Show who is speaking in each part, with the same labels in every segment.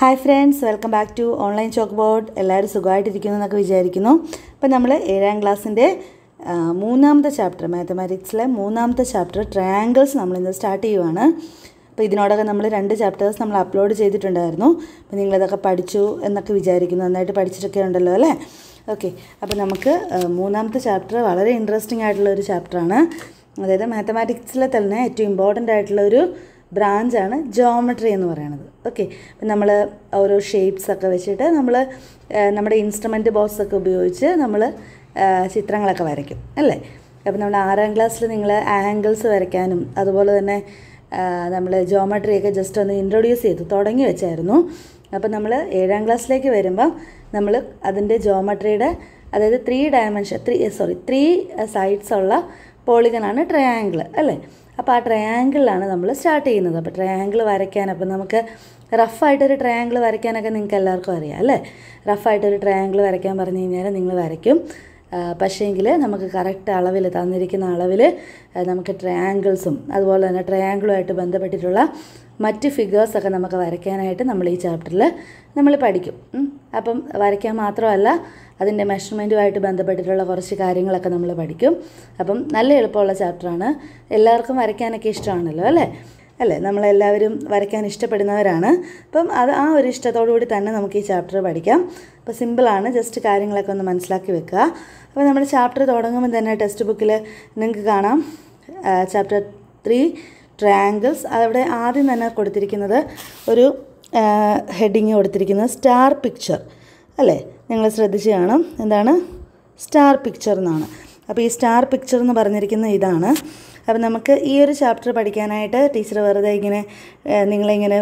Speaker 1: hi friends welcome back to online chalk board എല്ലാവരും സുഖമായിട്ടിരിക്കുന്നു എന്നൊക്കെ വിചാരിക്കുന്നു അപ്പോൾ നമ്മൾ ഏഴാം ക്ലാസ്സിൻ്റെ മൂന്നാമത്തെ ചാപ്റ്റർ മാത്തമാറ്റിക്സിലെ മൂന്നാമത്തെ ചാപ്റ്റർ ട്രയാങ്കിൾസ് നമ്മളിന്ന് സ്റ്റാർട്ട് ചെയ്യുവാണ് അപ്പോൾ ഇതിനോടൊക്കെ നമ്മൾ രണ്ട് ചാപ്റ്റേഴ്സ് നമ്മൾ അപ്ലോഡ് ചെയ്തിട്ടുണ്ടായിരുന്നു അപ്പോൾ നിങ്ങളിതൊക്കെ പഠിച്ചു എന്നൊക്കെ വിചാരിക്കുന്നു നന്നായിട്ട് പഠിച്ചിട്ടൊക്കെ ഉണ്ടല്ലോ അല്ലേ ഓക്കെ അപ്പോൾ നമുക്ക് മൂന്നാമത്തെ ചാപ്റ്റർ വളരെ ഇൻട്രസ്റ്റിംഗ് ആയിട്ടുള്ള ഒരു ചാപ്റ്ററാണ് അതായത് മാത്തമാറ്റിക്സിലെ തന്നെ ഏറ്റവും ഇമ്പോർട്ടൻ്റ് ആയിട്ടുള്ള ഒരു ബ്രാഞ്ചാണ് ജോമെട്രി എന്ന് പറയുന്നത് ഓക്കെ നമ്മൾ ഓരോ ഷേപ്സ് ഒക്കെ വെച്ചിട്ട് നമ്മൾ നമ്മുടെ ഇൻസ്ട്രുമെൻറ്റ് ബോക്സ് ഒക്കെ ഉപയോഗിച്ച് നമ്മൾ ചിത്രങ്ങളൊക്കെ വരയ്ക്കും അല്ലേ അപ്പോൾ നമ്മൾ ആറാം ക്ലാസ്സിൽ നിങ്ങൾ ആംഗിൾസ് വരയ്ക്കാനും അതുപോലെ തന്നെ നമ്മൾ ജോമെട്രിയൊക്കെ ജസ്റ്റ് ഒന്ന് ഇൻട്രൊഡ്യൂസ് ചെയ്ത് തുടങ്ങി വെച്ചായിരുന്നു അപ്പോൾ നമ്മൾ ഏഴാം ക്ലാസ്സിലേക്ക് വരുമ്പം നമ്മൾ അതിൻ്റെ ജോമെട്രിയുടെ അതായത് three dimension three sorry three sides ഉള്ള പോളിഗനാണ് ട്രയാങ്കിൾ അല്ലേ അപ്പോൾ ആ ട്രയാങ്കിളിലാണ് നമ്മൾ സ്റ്റാർട്ട് ചെയ്യുന്നത് അപ്പോൾ ട്രയാങ്കിൾ വരയ്ക്കാൻ അപ്പോൾ നമുക്ക് റഫായിട്ടൊരു ട്രയാങ്കിൾ വരയ്ക്കാനൊക്കെ നിങ്ങൾക്ക് എല്ലാവർക്കും അറിയാം അല്ലേ റഫായിട്ടൊരു ട്രയാങ്കിൾ വരയ്ക്കാൻ പറഞ്ഞു കഴിഞ്ഞാൽ നിങ്ങൾ വരയ്ക്കും പക്ഷേങ്കിൽ നമുക്ക് കറക്റ്റ് അളവിൽ തന്നിരിക്കുന്ന അളവിൽ നമുക്ക് ട്രയാങ്കിൾസും അതുപോലെ തന്നെ ട്രയാങ്കിളുമായിട്ട് ബന്ധപ്പെട്ടിട്ടുള്ള മറ്റ് ഫിഗേഴ്സൊക്കെ നമുക്ക് വരയ്ക്കാനായിട്ട് നമ്മൾ ഈ ചാപ്റ്ററിൽ നമ്മൾ പഠിക്കും അപ്പം വരയ്ക്കാൻ മാത്രമല്ല അതിൻ്റെ മെഷർമെൻറ്റുമായിട്ട് ബന്ധപ്പെട്ടിട്ടുള്ള കുറച്ച് കാര്യങ്ങളൊക്കെ നമ്മൾ പഠിക്കും അപ്പം നല്ല എളുപ്പമുള്ള ചാപ്റ്ററാണ് എല്ലാവർക്കും വരയ്ക്കാനൊക്കെ ഇഷ്ടമാണല്ലോ അല്ലേ അല്ലേ നമ്മളെല്ലാവരും വരയ്ക്കാൻ ഇഷ്ടപ്പെടുന്നവരാണ് അപ്പം അത് ആ ഒരു ഇഷ്ടത്തോടുകൂടി തന്നെ നമുക്ക് ഈ ചാപ്റ്റർ പഠിക്കാം അപ്പോൾ സിമ്പിളാണ് ജസ്റ്റ് കാര്യങ്ങളൊക്കെ ഒന്ന് മനസ്സിലാക്കി വെക്കുക അപ്പോൾ നമ്മുടെ ചാപ്റ്റർ തുടങ്ങുമ്പോൾ തന്നെ ടെക്സ്റ്റ് ബുക്കിൽ നിങ്ങൾക്ക് കാണാം ചാപ്റ്റർ ത്രീ ട്രയാങ്കിൾസ് അവിടെ ആദ്യം തന്നെ കൊടുത്തിരിക്കുന്നത് ഒരു ഹെഡിങ് കൊടുത്തിരിക്കുന്നത് സ്റ്റാർ പിക്ചർ അല്ലേ നിങ്ങൾ ശ്രദ്ധിച്ച് കാണാം എന്താണ് സ്റ്റാർ പിക്ചർ എന്നാണ് അപ്പോൾ ഈ സ്റ്റാർ പിക്ചർ എന്ന് പറഞ്ഞിരിക്കുന്ന ഇതാണ് അപ്പോൾ നമുക്ക് ഈ ഒരു ചാപ്റ്റർ പഠിക്കാനായിട്ട് ടീച്ചർ വെറുതെ ഇങ്ങനെ നിങ്ങളിങ്ങനെ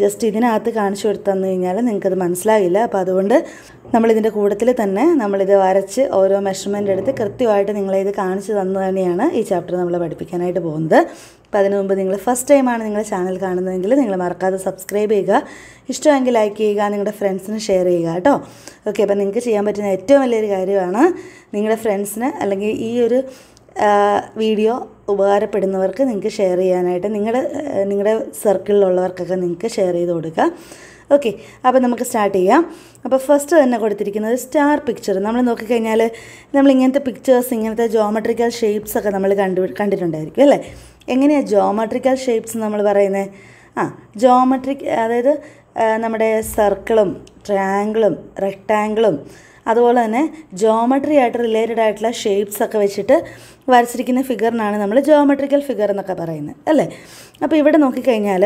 Speaker 1: ജസ്റ്റ് ഇതിനകത്ത് കാണിച്ചു കൊടുത്തു തന്നു കഴിഞ്ഞാൽ നിങ്ങൾക്കത് മനസ്സിലാകില്ല അപ്പോൾ അതുകൊണ്ട് നമ്മളിതിൻ്റെ കൂടത്തിൽ തന്നെ നമ്മളിത് വരച്ച് ഓരോ മെഷർമെൻ്റ് എടുത്ത് കൃത്യമായിട്ട് നിങ്ങളെ ഇത് കാണിച്ചു തന്നു തന്നെയാണ് ഈ ചാപ്റ്റർ നമ്മൾ പഠിപ്പിക്കാനായിട്ട് പോകുന്നത് അപ്പോൾ അതിനു മുമ്പ് നിങ്ങൾ ഫസ്റ്റ് ടൈമാണ് നിങ്ങളുടെ ചാനൽ കാണുന്നതെങ്കിൽ നിങ്ങൾ മറക്കാതെ സബ്സ്ക്രൈബ് ചെയ്യുക ഇഷ്ടമെങ്കിൽ ലൈക്ക് ചെയ്യുക നിങ്ങളുടെ ഫ്രണ്ട്സിന് ഷെയർ ചെയ്യുക കേട്ടോ ഓക്കെ അപ്പോൾ നിങ്ങൾക്ക് ചെയ്യാൻ പറ്റുന്ന ഏറ്റവും വലിയൊരു കാര്യമാണ് നിങ്ങളുടെ ഫ്രണ്ട്സിന് അല്ലെങ്കിൽ ഈ ഒരു വീഡിയോ ഉപകാരപ്പെടുന്നവർക്ക് നിങ്ങൾക്ക് ഷെയർ ചെയ്യാനായിട്ട് നിങ്ങളുടെ നിങ്ങളുടെ സർക്കിളിലുള്ളവർക്കൊക്കെ നിങ്ങൾക്ക് ഷെയർ ചെയ്ത് കൊടുക്കുക ഓക്കെ അപ്പോൾ നമുക്ക് സ്റ്റാർട്ട് ചെയ്യാം അപ്പോൾ ഫസ്റ്റ് തന്നെ കൊടുത്തിരിക്കുന്നത് സ്റ്റാർ പിക്ചർ നമ്മൾ നോക്കിക്കഴിഞ്ഞാൽ നമ്മൾ ഇങ്ങനത്തെ പിക്ചേഴ്സ് ഇങ്ങനത്തെ ജോമെട്രിക്കൽ ഷേപ്സ് ഒക്കെ നമ്മൾ കണ്ടു കണ്ടിട്ടുണ്ടായിരിക്കും അല്ലേ എങ്ങനെയാണ് ജോമെട്രിക്കൽ ഷേപ്സ് നമ്മൾ പറയുന്നത് ആ ജോമെട്രിക് അതായത് നമ്മുടെ സർക്കിളും ട്രയാങ്കിളും റെക്റ്റാങ്കിളും അതുപോലെ തന്നെ ജോമെട്രി ആയിട്ട് റിലേറ്റഡ് ആയിട്ടുള്ള ഷേപ്സ് ഒക്കെ വെച്ചിട്ട് വരച്ചിരിക്കുന്ന ഫിഗറിനാണ് നമ്മൾ ജോമെട്രിക്കൽ ഫിഗർ എന്നൊക്കെ പറയുന്നത് അല്ലേ അപ്പോൾ ഇവിടെ നോക്കിക്കഴിഞ്ഞാൽ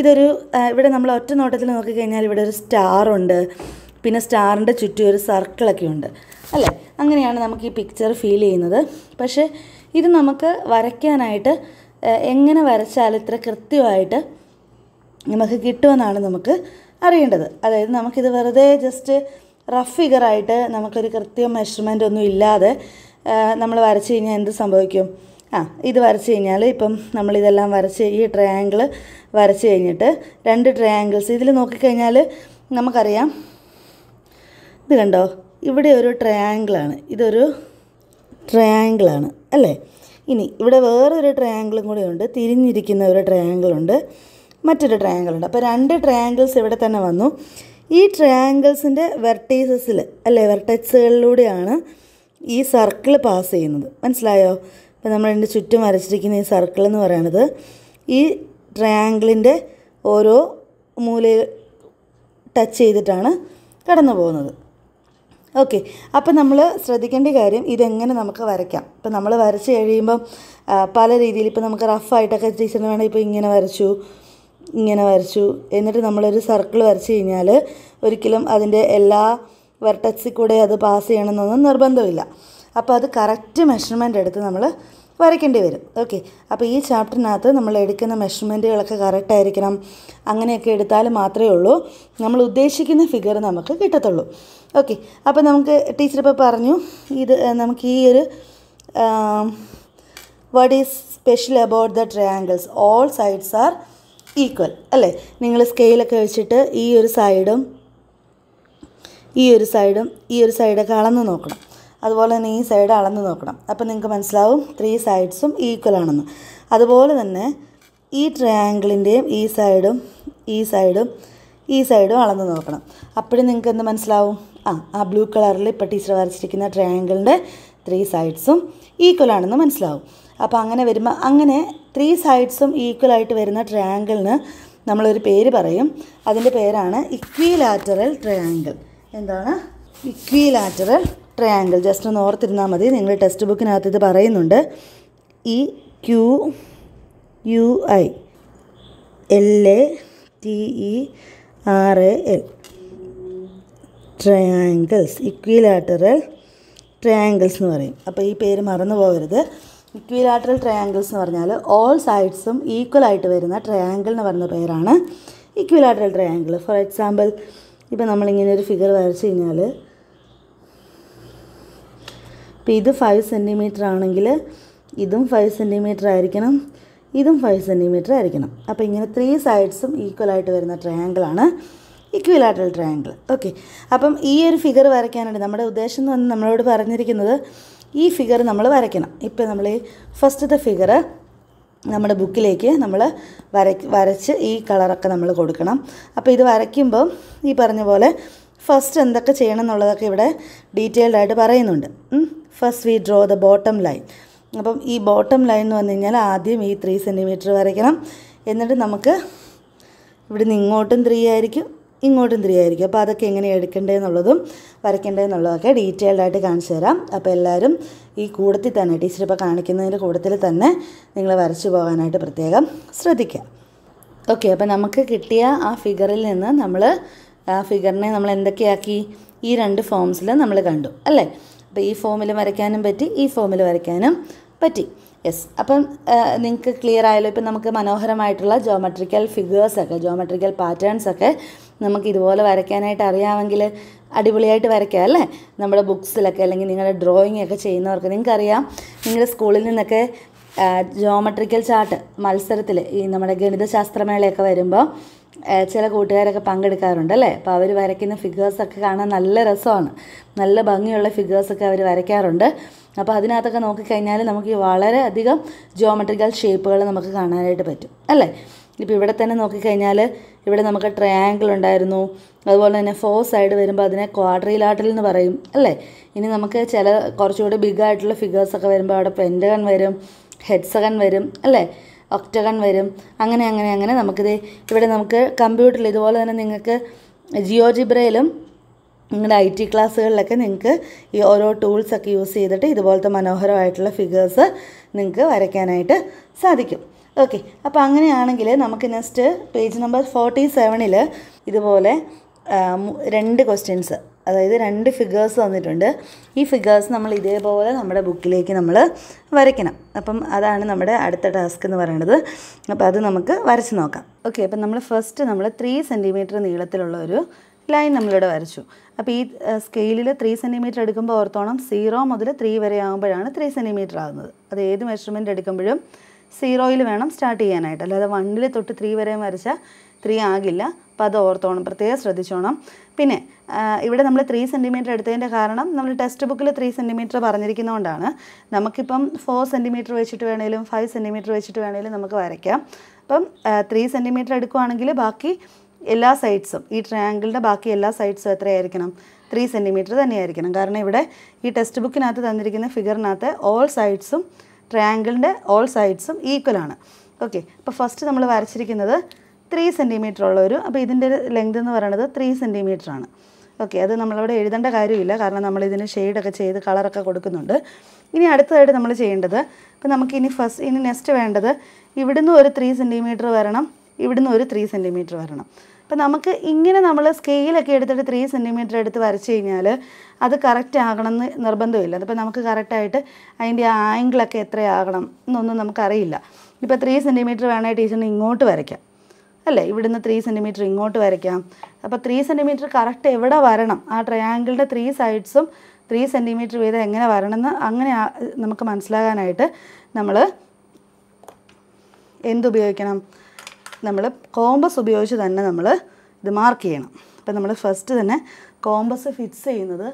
Speaker 1: ഇതൊരു ഇവിടെ നമ്മൾ ഒറ്റ നോട്ടത്തിൽ നോക്കിക്കഴിഞ്ഞാൽ ഇവിടെ ഒരു സ്റ്റാർ ഉണ്ട് പിന്നെ സ്റ്റാറിൻ്റെ ചുറ്റും ഒരു സർക്കിളൊക്കെ ഉണ്ട് അല്ലേ അങ്ങനെയാണ് നമുക്ക് ഈ പിക്ചർ ഫീൽ ചെയ്യുന്നത് പക്ഷേ ഇത് നമുക്ക് വരയ്ക്കാനായിട്ട് എങ്ങനെ വരച്ചാൽ ഇത്ര കൃത്യമായിട്ട് നമുക്ക് കിട്ടുമെന്നാണ് നമുക്ക് അറിയേണ്ടത് അതായത് നമുക്കിത് വെറുതെ ജസ്റ്റ് റഫ് ഫിഗറായിട്ട് നമുക്കൊരു കൃത്യം മെഷർമെൻ്റ് ഒന്നും ഇല്ലാതെ നമ്മൾ വരച്ച് കഴിഞ്ഞാൽ എന്ത് സംഭവിക്കും ആ ഇത് വരച്ച് കഴിഞ്ഞാൽ ഇപ്പം നമ്മളിതെല്ലാം വരച്ച് ഈ ട്രയാങ്കിൾ വരച്ച് കഴിഞ്ഞിട്ട് രണ്ട് ട്രയാങ്കിൾസ് ഇതിൽ നോക്കിക്കഴിഞ്ഞാൽ നമുക്കറിയാം ഇത് കണ്ടോ ഇവിടെ ഒരു ട്രയാങ്കിളാണ് ഇതൊരു ട്രയാങ്കിളാണ് അല്ലേ ഇനി ഇവിടെ വേറൊരു ട്രയാങ്കിളും കൂടെ ഉണ്ട് തിരിഞ്ഞിരിക്കുന്ന ഒരു ട്രയാങ്കിളുണ്ട് മറ്റൊരു ട്രയാങ്കിളുണ്ട് അപ്പോൾ രണ്ട് ട്രയാങ്കിൾസ് ഇവിടെ തന്നെ വന്നു ഈ ട്രയാങ്കിൾസിൻ്റെ വെർട്ടീസസിൽ അല്ലെ വെർട്ടക്സുകളിലൂടെയാണ് ഈ സർക്കിൾ പാസ് ചെയ്യുന്നത് മനസ്സിലായോ ഇപ്പം എൻ്റെ ചുറ്റും വരച്ചിരിക്കുന്ന ഈ സർക്കിൾ എന്ന് പറയുന്നത് ഈ ട്രയാങ്കിളിൻ്റെ ഓരോ മൂലയിൽ ടച്ച് ചെയ്തിട്ടാണ് കടന്നു പോകുന്നത് ഓക്കെ അപ്പം നമ്മൾ ശ്രദ്ധിക്കേണ്ട കാര്യം ഇതെങ്ങനെ നമുക്ക് വരയ്ക്കാം ഇപ്പം നമ്മൾ വരച്ച് കഴിയുമ്പം പല രീതിയിൽ ഇപ്പം നമുക്ക് റഫായിട്ടൊക്കെ ടീച്ചറിന് വേണമെങ്കിൽ ഇപ്പോൾ ഇങ്ങനെ വരച്ചു ഇങ്ങനെ വരച്ചു എന്നിട്ട് നമ്മളൊരു സർക്കിൾ വരച്ചു കഴിഞ്ഞാൽ ഒരിക്കലും അതിൻ്റെ എല്ലാ വെർട്ടക്സിൽ കൂടെ അത് പാസ് ചെയ്യണമെന്നൊന്നും നിർബന്ധമില്ല അപ്പോൾ അത് കറക്റ്റ് മെഷർമെൻ്റ് എടുത്ത് നമ്മൾ വരയ്ക്കേണ്ടി വരും ഓക്കെ അപ്പോൾ ഈ ചാപ്റ്ററിനകത്ത് നമ്മൾ എടുക്കുന്ന മെഷർമെൻറ്റുകളൊക്കെ കറക്റ്റായിരിക്കണം ആയിരിക്കണം അങ്ങനെയൊക്കെ എടുത്താൽ മാത്രമേ ഉള്ളൂ നമ്മൾ ഉദ്ദേശിക്കുന്ന ഫിഗർ നമുക്ക് കിട്ടത്തുള്ളൂ ഓക്കെ അപ്പോൾ നമുക്ക് ടീച്ചർ ഇപ്പോൾ പറഞ്ഞു ഇത് നമുക്ക് ഈ ഒരു what is special about the triangles all sides are equal അല്ലേ നിങ്ങൾ സ്കെയിലൊക്കെ വെച്ചിട്ട് ഈ ഒരു സൈഡും ഈ ഒരു സൈഡും ഈ ഒരു സൈഡൊക്കെ അളന്ന് നോക്കണം അതുപോലെ തന്നെ ഈ സൈഡ് അളന്ന് നോക്കണം അപ്പം നിങ്ങൾക്ക് മനസ്സിലാവും ത്രീ സൈഡ്സും ഈക്വൽ ആണെന്ന് അതുപോലെ തന്നെ ഈ ട്രയാങ്കിളിൻ്റെയും ഈ സൈഡും ഈ സൈഡും ഈ സൈഡും അളന്ന് നോക്കണം അപ്പോഴും നിങ്ങൾക്ക് എന്ത് മനസ്സിലാവും ആ ആ ബ്ലൂ കളറിൽ ഇപ്പോൾ ടീച്ചർ വരച്ചിരിക്കുന്ന ട്രയാങ്കിളിൻ്റെ ത്രീ സൈഡ്സും ഈക്വൽ ആണെന്ന് മനസ്സിലാവും അപ്പോൾ അങ്ങനെ വരുമ്പോൾ അങ്ങനെ ത്രീ സൈഡ്സും ഈക്വലായിട്ട് വരുന്ന ട്രയാങ്കിളിന് നമ്മളൊരു പേര് പറയും അതിൻ്റെ പേരാണ് ഇക്വിലാറ്ററൽ ട്രയാങ്കിൾ എന്താണ് ഇക്വിലാറ്ററൽ ട്രയാങ്കിൾ ജസ്റ്റ് ഒന്ന് ഓർത്തിരുന്നാൽ മതി നിങ്ങൾ ടെക്സ്റ്റ് ബുക്കിനകത്ത് ഇത് പറയുന്നുണ്ട് E Q U I L A T E R A L triangles equilateral triangles എന്ന് പറയും അപ്പോൾ ഈ പേര് മറന്നു പോകരുത് ഇക്വിലാറ്ററൽ ട്രയാങ്കിൾസ് എന്ന് പറഞ്ഞാൽ ഓൾ സൈഡ്സും ഈക്വൽ ആയിട്ട് വരുന്ന ട്രയാങ്കിൾ എന്ന് പറയുന്ന പേരാണ് ഇക്വിലാറ്ററൽ ട്രയാങ്കിൾ ഫോർ എക്സാമ്പിൾ ഇപ്പം നമ്മളിങ്ങനെ ഒരു ഫിഗർ വരച്ചു കഴിഞ്ഞാൽ ഇപ്പം ഇത് ഫൈവ് സെൻറ്റിമീറ്റർ ആണെങ്കിൽ ഇതും ഫൈവ് സെൻറ്റിമീറ്റർ ആയിരിക്കണം ഇതും ഫൈവ് സെൻറ്റിമീറ്റർ ആയിരിക്കണം അപ്പോൾ ഇങ്ങനെ ത്രീ സൈഡ്സും ഈക്വൽ ആയിട്ട് വരുന്ന ട്രയാങ്കിളാണ് ഇക്വിലാറ്ററൽ ട്രയാങ്കിൾ ഓക്കെ അപ്പം ഈ ഒരു ഫിഗർ വരയ്ക്കാനായിട്ട് നമ്മുടെ ഉദ്ദേശം എന്ന് പറഞ്ഞാൽ നമ്മളോട് പറഞ്ഞിരിക്കുന്നത് ഈ ഫിഗർ നമ്മൾ വരയ്ക്കണം ഇപ്പോൾ നമ്മൾ ഫസ്റ്റത്തെ ഫിഗർ നമ്മുടെ ബുക്കിലേക്ക് നമ്മൾ വര വരച്ച് ഈ കളറൊക്കെ നമ്മൾ കൊടുക്കണം അപ്പോൾ ഇത് വരയ്ക്കുമ്പോൾ ഈ പറഞ്ഞ പോലെ ഫസ്റ്റ് എന്തൊക്കെ ചെയ്യണം എന്നുള്ളതൊക്കെ ഇവിടെ ഡീറ്റെയിൽഡ് ആയിട്ട് പറയുന്നുണ്ട് first we draw the bottom line അപ്പം ഈ ബോട്ടം ലൈൻ എന്ന് പറഞ്ഞു കഴിഞ്ഞാൽ ആദ്യം ഈ ത്രീ സെൻറ്റിമീറ്റർ വരയ്ക്കണം എന്നിട്ട് നമുക്ക് ഇവിടുന്ന് ഇങ്ങോട്ടും ത്രീ ആയിരിക്കും ഇങ്ങോട്ടും ത്രീ ആയിരിക്കും അപ്പോൾ അതൊക്കെ എങ്ങനെ എടുക്കേണ്ടതെന്നുള്ളതും വരയ്ക്കേണ്ടതെന്നുള്ളതൊക്കെ ഡീറ്റെയിൽഡ് ആയിട്ട് കാണിച്ചു തരാം അപ്പോൾ എല്ലാവരും ഈ കൂടത്തിൽ തന്നെ ടീച്ചർ ഇപ്പോൾ കാണിക്കുന്നതിൻ്റെ കൂടത്തിൽ തന്നെ നിങ്ങൾ വരച്ചു പോകാനായിട്ട് പ്രത്യേകം ശ്രദ്ധിക്കുക ഓക്കെ അപ്പോൾ നമുക്ക് കിട്ടിയ ആ ഫിഗറിൽ നിന്ന് നമ്മൾ ആ ഫിഗറിനെ നമ്മൾ എന്തൊക്കെയാക്കി ഈ രണ്ട് ഫോംസിൽ നമ്മൾ കണ്ടു അല്ലേ അപ്പോൾ ഈ ഫോമിൽ വരയ്ക്കാനും പറ്റി ഈ ഫോമിൽ വരയ്ക്കാനും പറ്റി യെസ് അപ്പം നിങ്ങൾക്ക് ക്ലിയർ ആയാലും ഇപ്പം നമുക്ക് മനോഹരമായിട്ടുള്ള ജോമെട്രിക്കൽ ഫിഗേഴ്സൊക്കെ ജോമെട്രിക്കൽ പാറ്റേൺസൊക്കെ നമുക്ക് ഇതുപോലെ വരയ്ക്കാനായിട്ട് അറിയാമെങ്കിൽ അടിപൊളിയായിട്ട് വരയ്ക്കാം അല്ലേ നമ്മുടെ ബുക്സിലൊക്കെ അല്ലെങ്കിൽ നിങ്ങളുടെ ഡ്രോയിങ് ഒക്കെ ചെയ്യുന്നവർക്ക് നിങ്ങൾക്കറിയാം നിങ്ങളുടെ സ്കൂളിൽ നിന്നൊക്കെ ജോമെട്രിക്കൽ ചാർട്ട് മത്സരത്തിൽ ഈ നമ്മുടെ ഗണിതശാസ്ത്രമേളയൊക്കെ വരുമ്പോൾ ചില കൂട്ടുകാരൊക്കെ പങ്കെടുക്കാറുണ്ട് അല്ലേ അപ്പോൾ അവർ വരയ്ക്കുന്ന ഫിഗേഴ്സൊക്കെ കാണാൻ നല്ല രസമാണ് നല്ല ഭംഗിയുള്ള ഫിഗേഴ്സൊക്കെ അവർ വരയ്ക്കാറുണ്ട് അപ്പോൾ അതിനകത്തൊക്കെ നോക്കിക്കഴിഞ്ഞാൽ നമുക്ക് വളരെയധികം ജോമെട്രിക്കൽ ഷേപ്പുകൾ നമുക്ക് കാണാനായിട്ട് പറ്റും അല്ലേ ഇപ്പോൾ ഇവിടെ തന്നെ നോക്കിക്കഴിഞ്ഞാൽ ഇവിടെ നമുക്ക് ട്രയാങ്കിൾ ഉണ്ടായിരുന്നു അതുപോലെ തന്നെ ഫോർ സൈഡ് വരുമ്പോൾ അതിനെ ക്വാഡ്രിലാട്ടിൽ എന്ന് പറയും അല്ലേ ഇനി നമുക്ക് ചില കുറച്ചുകൂടി ബിഗ് ആയിട്ടുള്ള ഫിഗേഴ്സൊക്കെ വരുമ്പോൾ അവിടെ പെൻറ്റഗൺ വരും ഹെഡ്സകൺ വരും അല്ലേ ഒക്ടഗൺ വരും അങ്ങനെ അങ്ങനെ അങ്ങനെ നമുക്കിത് ഇവിടെ നമുക്ക് കമ്പ്യൂട്ടറിൽ ഇതുപോലെ തന്നെ നിങ്ങൾക്ക് ജിയോ ജിബ്രയിലും നിങ്ങളുടെ ഐ ടി ക്ലാസ്സുകളിലൊക്കെ നിങ്ങൾക്ക് ഈ ഓരോ ടൂൾസൊക്കെ യൂസ് ചെയ്തിട്ട് ഇതുപോലത്തെ മനോഹരമായിട്ടുള്ള ഫിഗേഴ്സ് നിങ്ങൾക്ക് വരയ്ക്കാനായിട്ട് സാധിക്കും ഓക്കെ അപ്പോൾ അങ്ങനെയാണെങ്കിൽ നമുക്ക് നെക്സ്റ്റ് പേജ് നമ്പർ ഫോർട്ടി സെവനിൽ ഇതുപോലെ രണ്ട് ക്വസ്റ്റ്യൻസ് അതായത് രണ്ട് ഫിഗേഴ്സ് തന്നിട്ടുണ്ട് ഈ ഫിഗേഴ്സ് നമ്മൾ ഇതേപോലെ നമ്മുടെ ബുക്കിലേക്ക് നമ്മൾ വരയ്ക്കണം അപ്പം അതാണ് നമ്മുടെ അടുത്ത ടാസ്ക് എന്ന് പറയുന്നത് അപ്പോൾ അത് നമുക്ക് വരച്ച് നോക്കാം ഓക്കെ അപ്പം നമ്മൾ ഫസ്റ്റ് നമ്മൾ ത്രീ സെൻറ്റിമീറ്റർ നീളത്തിലുള്ള ഒരു ലൈൻ നമ്മളിവിടെ വരച്ചു അപ്പോൾ ഈ സ്കെയിലിൽ ത്രീ സെൻറ്റിമീറ്റർ എടുക്കുമ്പോൾ ഓർത്തോണം സീറോ മുതൽ ത്രീ വരെ ആകുമ്പോഴാണ് ത്രീ സെൻറ്റിമീറ്റർ ആകുന്നത് അത് ഏത് മെഷർമെൻറ്റ് എടുക്കുമ്പോഴും സീറോയിൽ വേണം സ്റ്റാർട്ട് ചെയ്യാനായിട്ട് അല്ലാതെ വണ്ണിൽ തൊട്ട് ത്രീ വരെയും വരച്ചാൽ ത്രീ ആകില്ല അപ്പോൾ അത് ഓർത്തോണം പ്രത്യേകം ശ്രദ്ധിച്ചോണം പിന്നെ ഇവിടെ നമ്മൾ ത്രീ സെൻറ്റിമീറ്റർ എടുത്തതിൻ്റെ കാരണം നമ്മൾ ടെക്സ്റ്റ് ബുക്കിൽ ത്രീ സെൻറ്റിമീറ്റർ പറഞ്ഞിരിക്കുന്നതുകൊണ്ടാണ് നമുക്കിപ്പം ഫോർ സെൻറ്റിമീറ്റർ വെച്ചിട്ട് വേണേലും ഫൈവ് സെൻറ്റിമീറ്റർ വെച്ചിട്ട് വേണേലും നമുക്ക് വരയ്ക്കാം അപ്പം ത്രീ സെൻറ്റിമീറ്റർ എടുക്കുവാണെങ്കിൽ ബാക്കി എല്ലാ സൈഡ്സും ഈ ട്രയാങ്കിളിൻ്റെ ബാക്കി എല്ലാ സൈഡ്സും എത്രയായിരിക്കണം ത്രീ സെൻറ്റിമീറ്റർ തന്നെയായിരിക്കണം കാരണം ഇവിടെ ഈ ടെക്സ്റ്റ് ബുക്കിനകത്ത് തന്നിരിക്കുന്ന ഫിഗറിനകത്ത് ഓൾ സൈഡ്സും ട്രയാങ്കിളിൻ്റെ ഓൾ സൈഡ്സും ഈക്വൽ ആണ് ഓക്കെ അപ്പോൾ ഫസ്റ്റ് നമ്മൾ വരച്ചിരിക്കുന്നത് ത്രീ സെൻറ്റിമീറ്റർ ഉള്ള ഒരു അപ്പോൾ ഇതിൻ്റെ ലെങ്ത് എന്ന് പറയുന്നത് ത്രീ സെൻറ്റിമീറ്റർ ആണ് ഓക്കെ അത് നമ്മളിവിടെ എഴുതേണ്ട കാര്യമില്ല കാരണം നമ്മൾ ഷെയ്ഡൊക്കെ ചെയ്ത് കളറൊക്കെ കൊടുക്കുന്നുണ്ട് ഇനി അടുത്തതായിട്ട് നമ്മൾ ചെയ്യേണ്ടത് ഇപ്പോൾ നമുക്കിനി ഫസ്റ്റ് ഇനി നെക്സ്റ്റ് വേണ്ടത് ഇവിടുന്ന് ഒരു ത്രീ സെൻറ്റിമീറ്റർ വരണം ഇവിടുന്ന് ഒരു ത്രീ സെൻറ്റിമീറ്റർ വരണം അപ്പം നമുക്ക് ഇങ്ങനെ നമ്മൾ സ്കെയിലൊക്കെ എടുത്തിട്ട് ത്രീ സെൻറ്റിമീറ്റർ എടുത്ത് വരച്ച് കഴിഞ്ഞാൽ അത് കറക്റ്റ് ആകണമെന്ന് നിർബന്ധമില്ല അതിപ്പോൾ നമുക്ക് കറക്റ്റായിട്ട് അതിൻ്റെ ആംഗിളൊക്കെ എത്രയാകണം എന്നൊന്നും നമുക്കറിയില്ല ഇപ്പോൾ ത്രീ സെൻറ്റിമീറ്റർ വേണേൽ ടീച്ചറിന് ഇങ്ങോട്ട് വരയ്ക്കാം അല്ലേ ഇവിടുന്ന് ത്രീ സെൻറ്റിമീറ്റർ ഇങ്ങോട്ട് വരയ്ക്കാം അപ്പോൾ ത്രീ സെൻറ്റിമീറ്റർ കറക്റ്റ് എവിടെ വരണം ആ ട്രയാങ്കിളിൻ്റെ ത്രീ സൈഡ്സും ത്രീ സെൻറ്റിമീറ്റർ വീതം എങ്ങനെ വരണമെന്ന് അങ്ങനെ നമുക്ക് മനസ്സിലാകാനായിട്ട് നമ്മൾ എന്തുപയോഗിക്കണം നമ്മൾ കോമ്പസ് ഉപയോഗിച്ച് തന്നെ നമ്മൾ ഇത് മാർക്ക് ചെയ്യണം അപ്പം നമ്മൾ ഫസ്റ്റ് തന്നെ കോമ്പസ് ഫിക്സ് ചെയ്യുന്നത്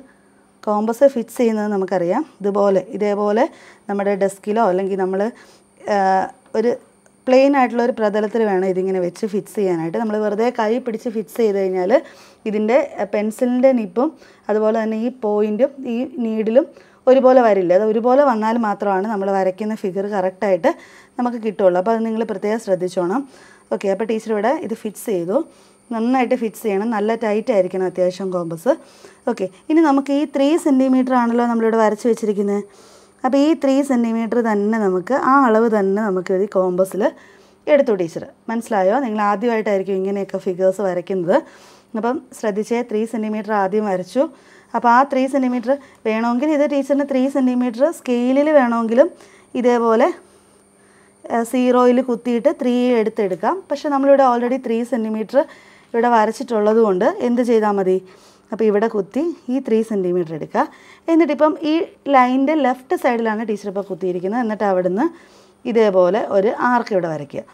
Speaker 1: കോമ്പസ് ഫിക്സ് ചെയ്യുന്നത് നമുക്കറിയാം ഇതുപോലെ ഇതേപോലെ നമ്മുടെ ഡെസ്കിലോ അല്ലെങ്കിൽ നമ്മൾ ഒരു പ്ലെയിൻ ആയിട്ടുള്ള ഒരു പ്രതലത്തിൽ വേണം ഇതിങ്ങനെ വെച്ച് ഫിക്സ് ചെയ്യാനായിട്ട് നമ്മൾ വെറുതെ കൈ പിടിച്ച് ഫിക്സ് ചെയ്ത് കഴിഞ്ഞാൽ ഇതിൻ്റെ പെൻസിലിൻ്റെ നിപ്പും അതുപോലെ തന്നെ ഈ പോയിൻറ്റും ഈ നീഡിലും ഒരുപോലെ വരില്ല അത് ഒരുപോലെ വന്നാൽ മാത്രമാണ് നമ്മൾ വരയ്ക്കുന്ന ഫിഗർ കറക്റ്റായിട്ട് നമുക്ക് കിട്ടുള്ളൂ അപ്പോൾ അത് നിങ്ങൾ പ്രത്യേകം ശ്രദ്ധിച്ചോണം ഓക്കെ അപ്പോൾ ടീച്ചർ ഇവിടെ ഇത് ഫിക്സ് ചെയ്തു നന്നായിട്ട് ഫിക്സ് ചെയ്യണം നല്ല ടൈറ്റ് ആയിരിക്കണം അത്യാവശ്യം കോമ്പസ് ഓക്കെ ഇനി നമുക്ക് ഈ ത്രീ സെൻറ്റിമീറ്റർ ആണല്ലോ നമ്മളിവിടെ വരച്ച് വെച്ചിരിക്കുന്നത് അപ്പോൾ ഈ ത്രീ സെൻറ്റിമീറ്റർ തന്നെ നമുക്ക് ആ അളവ് തന്നെ നമുക്ക് ഈ കോമ്പസിൽ എടുത്തു ടീച്ചർ മനസ്സിലായോ നിങ്ങൾ ആദ്യമായിട്ടായിരിക്കും ഇങ്ങനെയൊക്കെ ഫിഗേഴ്സ് വരയ്ക്കുന്നത് അപ്പം ശ്രദ്ധിച്ചേ ത്രീ സെൻറ്റിമീറ്റർ ആദ്യം വരച്ചു അപ്പോൾ ആ ത്രീ സെൻറ്റിമീറ്റർ വേണമെങ്കിൽ ഇത് ടീച്ചറിന് ത്രീ സെൻറ്റിമീറ്റർ സ്കെയിലിൽ വേണമെങ്കിലും ഇതേപോലെ സീറോയിൽ കുത്തിയിട്ട് ത്രീ എടുത്തെടുക്കാം പക്ഷെ നമ്മളിവിടെ ഓൾറെഡി ത്രീ സെൻറ്റിമീറ്റർ ഇവിടെ വരച്ചിട്ടുള്ളത് കൊണ്ട് എന്ത് ചെയ്താൽ മതി അപ്പോൾ ഇവിടെ കുത്തി ഈ ത്രീ സെൻറ്റിമീറ്റർ എടുക്കുക എന്നിട്ടിപ്പം ഈ ലൈനിൻ്റെ ലെഫ്റ്റ് സൈഡിലാണ് ടീച്ചർ ഇപ്പോൾ കുത്തിയിരിക്കുന്നത് എന്നിട്ട് അവിടുന്ന് ഇതേപോലെ ഒരു ആർക്ക് ഇവിടെ വരയ്ക്കുക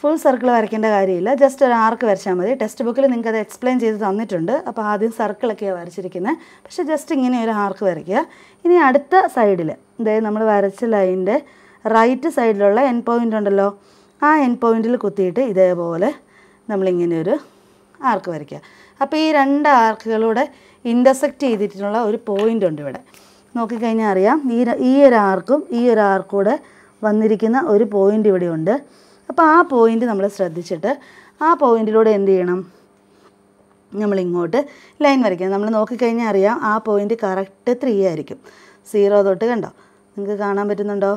Speaker 1: ഫുൾ സർക്കിൾ വരയ്ക്കേണ്ട കാര്യമില്ല ജസ്റ്റ് ഒരു ആർക്ക് വരച്ചാൽ മതി ടെക്സ്റ്റ് ബുക്കിൽ നിങ്ങൾക്ക് അത് എക്സ്പ്ലെയിൻ ചെയ്ത് തന്നിട്ടുണ്ട് അപ്പോൾ ആദ്യം സർക്കിളൊക്കെയാണ് വരച്ചിരിക്കുന്നത് പക്ഷേ ജസ്റ്റ് ഇങ്ങനെ ഒരു ആർക്ക് വരയ്ക്കുക ഇനി അടുത്ത സൈഡിൽ അതായത് നമ്മൾ വരച്ച ലൈനിൻ്റെ റൈറ്റ് സൈഡിലുള്ള എൻ പോയിൻ്റ് ഉണ്ടല്ലോ ആ എൻ പോയിൻറ്റിൽ കുത്തിയിട്ട് ഇതേപോലെ നമ്മളിങ്ങനെ ഒരു ആർക്ക് വരയ്ക്കുക അപ്പോൾ ഈ രണ്ട് ആർക്കുകളൂടെ ഇൻ്റർസെക്റ്റ് ചെയ്തിട്ടുള്ള ഒരു പോയിൻ്റ് ഉണ്ട് ഇവിടെ നോക്കിക്കഴിഞ്ഞാൽ അറിയാം ഈ ഈ ഒരു ആർക്കും ഈ ഒരു ആർക്കൂടെ വന്നിരിക്കുന്ന ഒരു പോയിൻ്റ് ഇവിടെ ഉണ്ട് അപ്പോൾ ആ പോയിൻ്റ് നമ്മൾ ശ്രദ്ധിച്ചിട്ട് ആ പോയിൻറ്റിലൂടെ എന്ത് ചെയ്യണം നമ്മളിങ്ങോട്ട് ലൈൻ വരയ്ക്കുക നമ്മൾ നോക്കിക്കഴിഞ്ഞാൽ അറിയാം ആ പോയിൻ്റ് കറക്റ്റ് ത്രീ ആയിരിക്കും സീറോ തൊട്ട് കണ്ടോ നിങ്ങൾക്ക് കാണാൻ പറ്റുന്നുണ്ടോ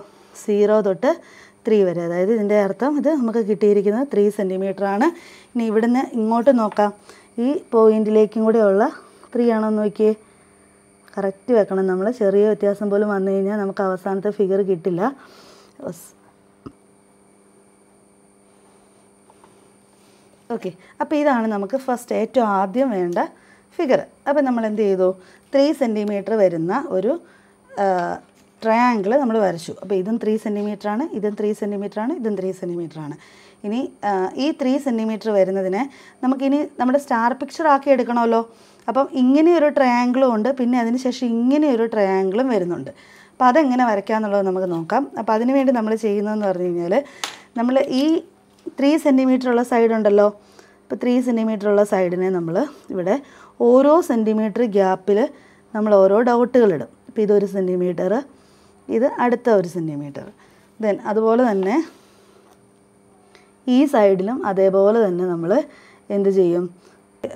Speaker 1: സീറോ തൊട്ട് ത്രീ വരെ അതായത് ഇതിൻ്റെ അർത്ഥം ഇത് നമുക്ക് കിട്ടിയിരിക്കുന്നത് ത്രീ ആണ് ഇനി ഇവിടുന്ന് ഇങ്ങോട്ട് നോക്കാം ഈ പോയിൻറ്റിലേക്കും കൂടെ ഉള്ള ത്രീ ആണോ നോക്കിയേ കറക്റ്റ് വെക്കണം നമ്മൾ ചെറിയ വ്യത്യാസം പോലും വന്നു കഴിഞ്ഞാൽ നമുക്ക് അവസാനത്തെ ഫിഗർ കിട്ടില്ല ഓക്കെ അപ്പോൾ ഇതാണ് നമുക്ക് ഫസ്റ്റ് ഏറ്റവും ആദ്യം വേണ്ട ഫിഗർ അപ്പോൾ നമ്മൾ എന്ത് ചെയ്തു ത്രീ സെൻറ്റിമീറ്റർ വരുന്ന ഒരു ട്രയാങ്കിൾ നമ്മൾ വരച്ചു അപ്പോൾ ഇതും ത്രീ ആണ് ഇതും ത്രീ ആണ് ഇതും ത്രീ ആണ് ഇനി ഈ ത്രീ സെൻറ്റിമീറ്റർ വരുന്നതിനെ നമുക്കിനി നമ്മുടെ സ്റ്റാർ പിക്ചർ ആക്കി എടുക്കണമല്ലോ അപ്പം ഇങ്ങനെയൊരു ട്രയാങ്കിളും ഉണ്ട് പിന്നെ അതിന് ശേഷം ഇങ്ങനെയൊരു ട്രയാങ്കിളും വരുന്നുണ്ട് അപ്പോൾ അതെങ്ങനെ വരയ്ക്കാമെന്നുള്ളത് നമുക്ക് നോക്കാം അപ്പോൾ അതിനുവേണ്ടി നമ്മൾ ചെയ്യുന്നതെന്ന് പറഞ്ഞു കഴിഞ്ഞാൽ നമ്മൾ ഈ ത്രീ സെൻറ്റിമീറ്റർ ഉള്ള സൈഡ് ഉണ്ടല്ലോ ഇപ്പോൾ ത്രീ സെൻറ്റിമീറ്റർ ഉള്ള സൈഡിനെ നമ്മൾ ഇവിടെ ഓരോ സെൻറ്റിമീറ്റർ ഗ്യാപ്പിൽ നമ്മൾ ഓരോ ഡൗട്ടുകളിടും ഇപ്പോൾ ഇതൊരു സെൻറ്റിമീറ്റർ ഇത് അടുത്ത ഒരു സെൻറ്റിമീറ്റർ ദെൻ അതുപോലെ തന്നെ ഈ സൈഡിലും അതേപോലെ തന്നെ നമ്മൾ എന്ത് ചെയ്യും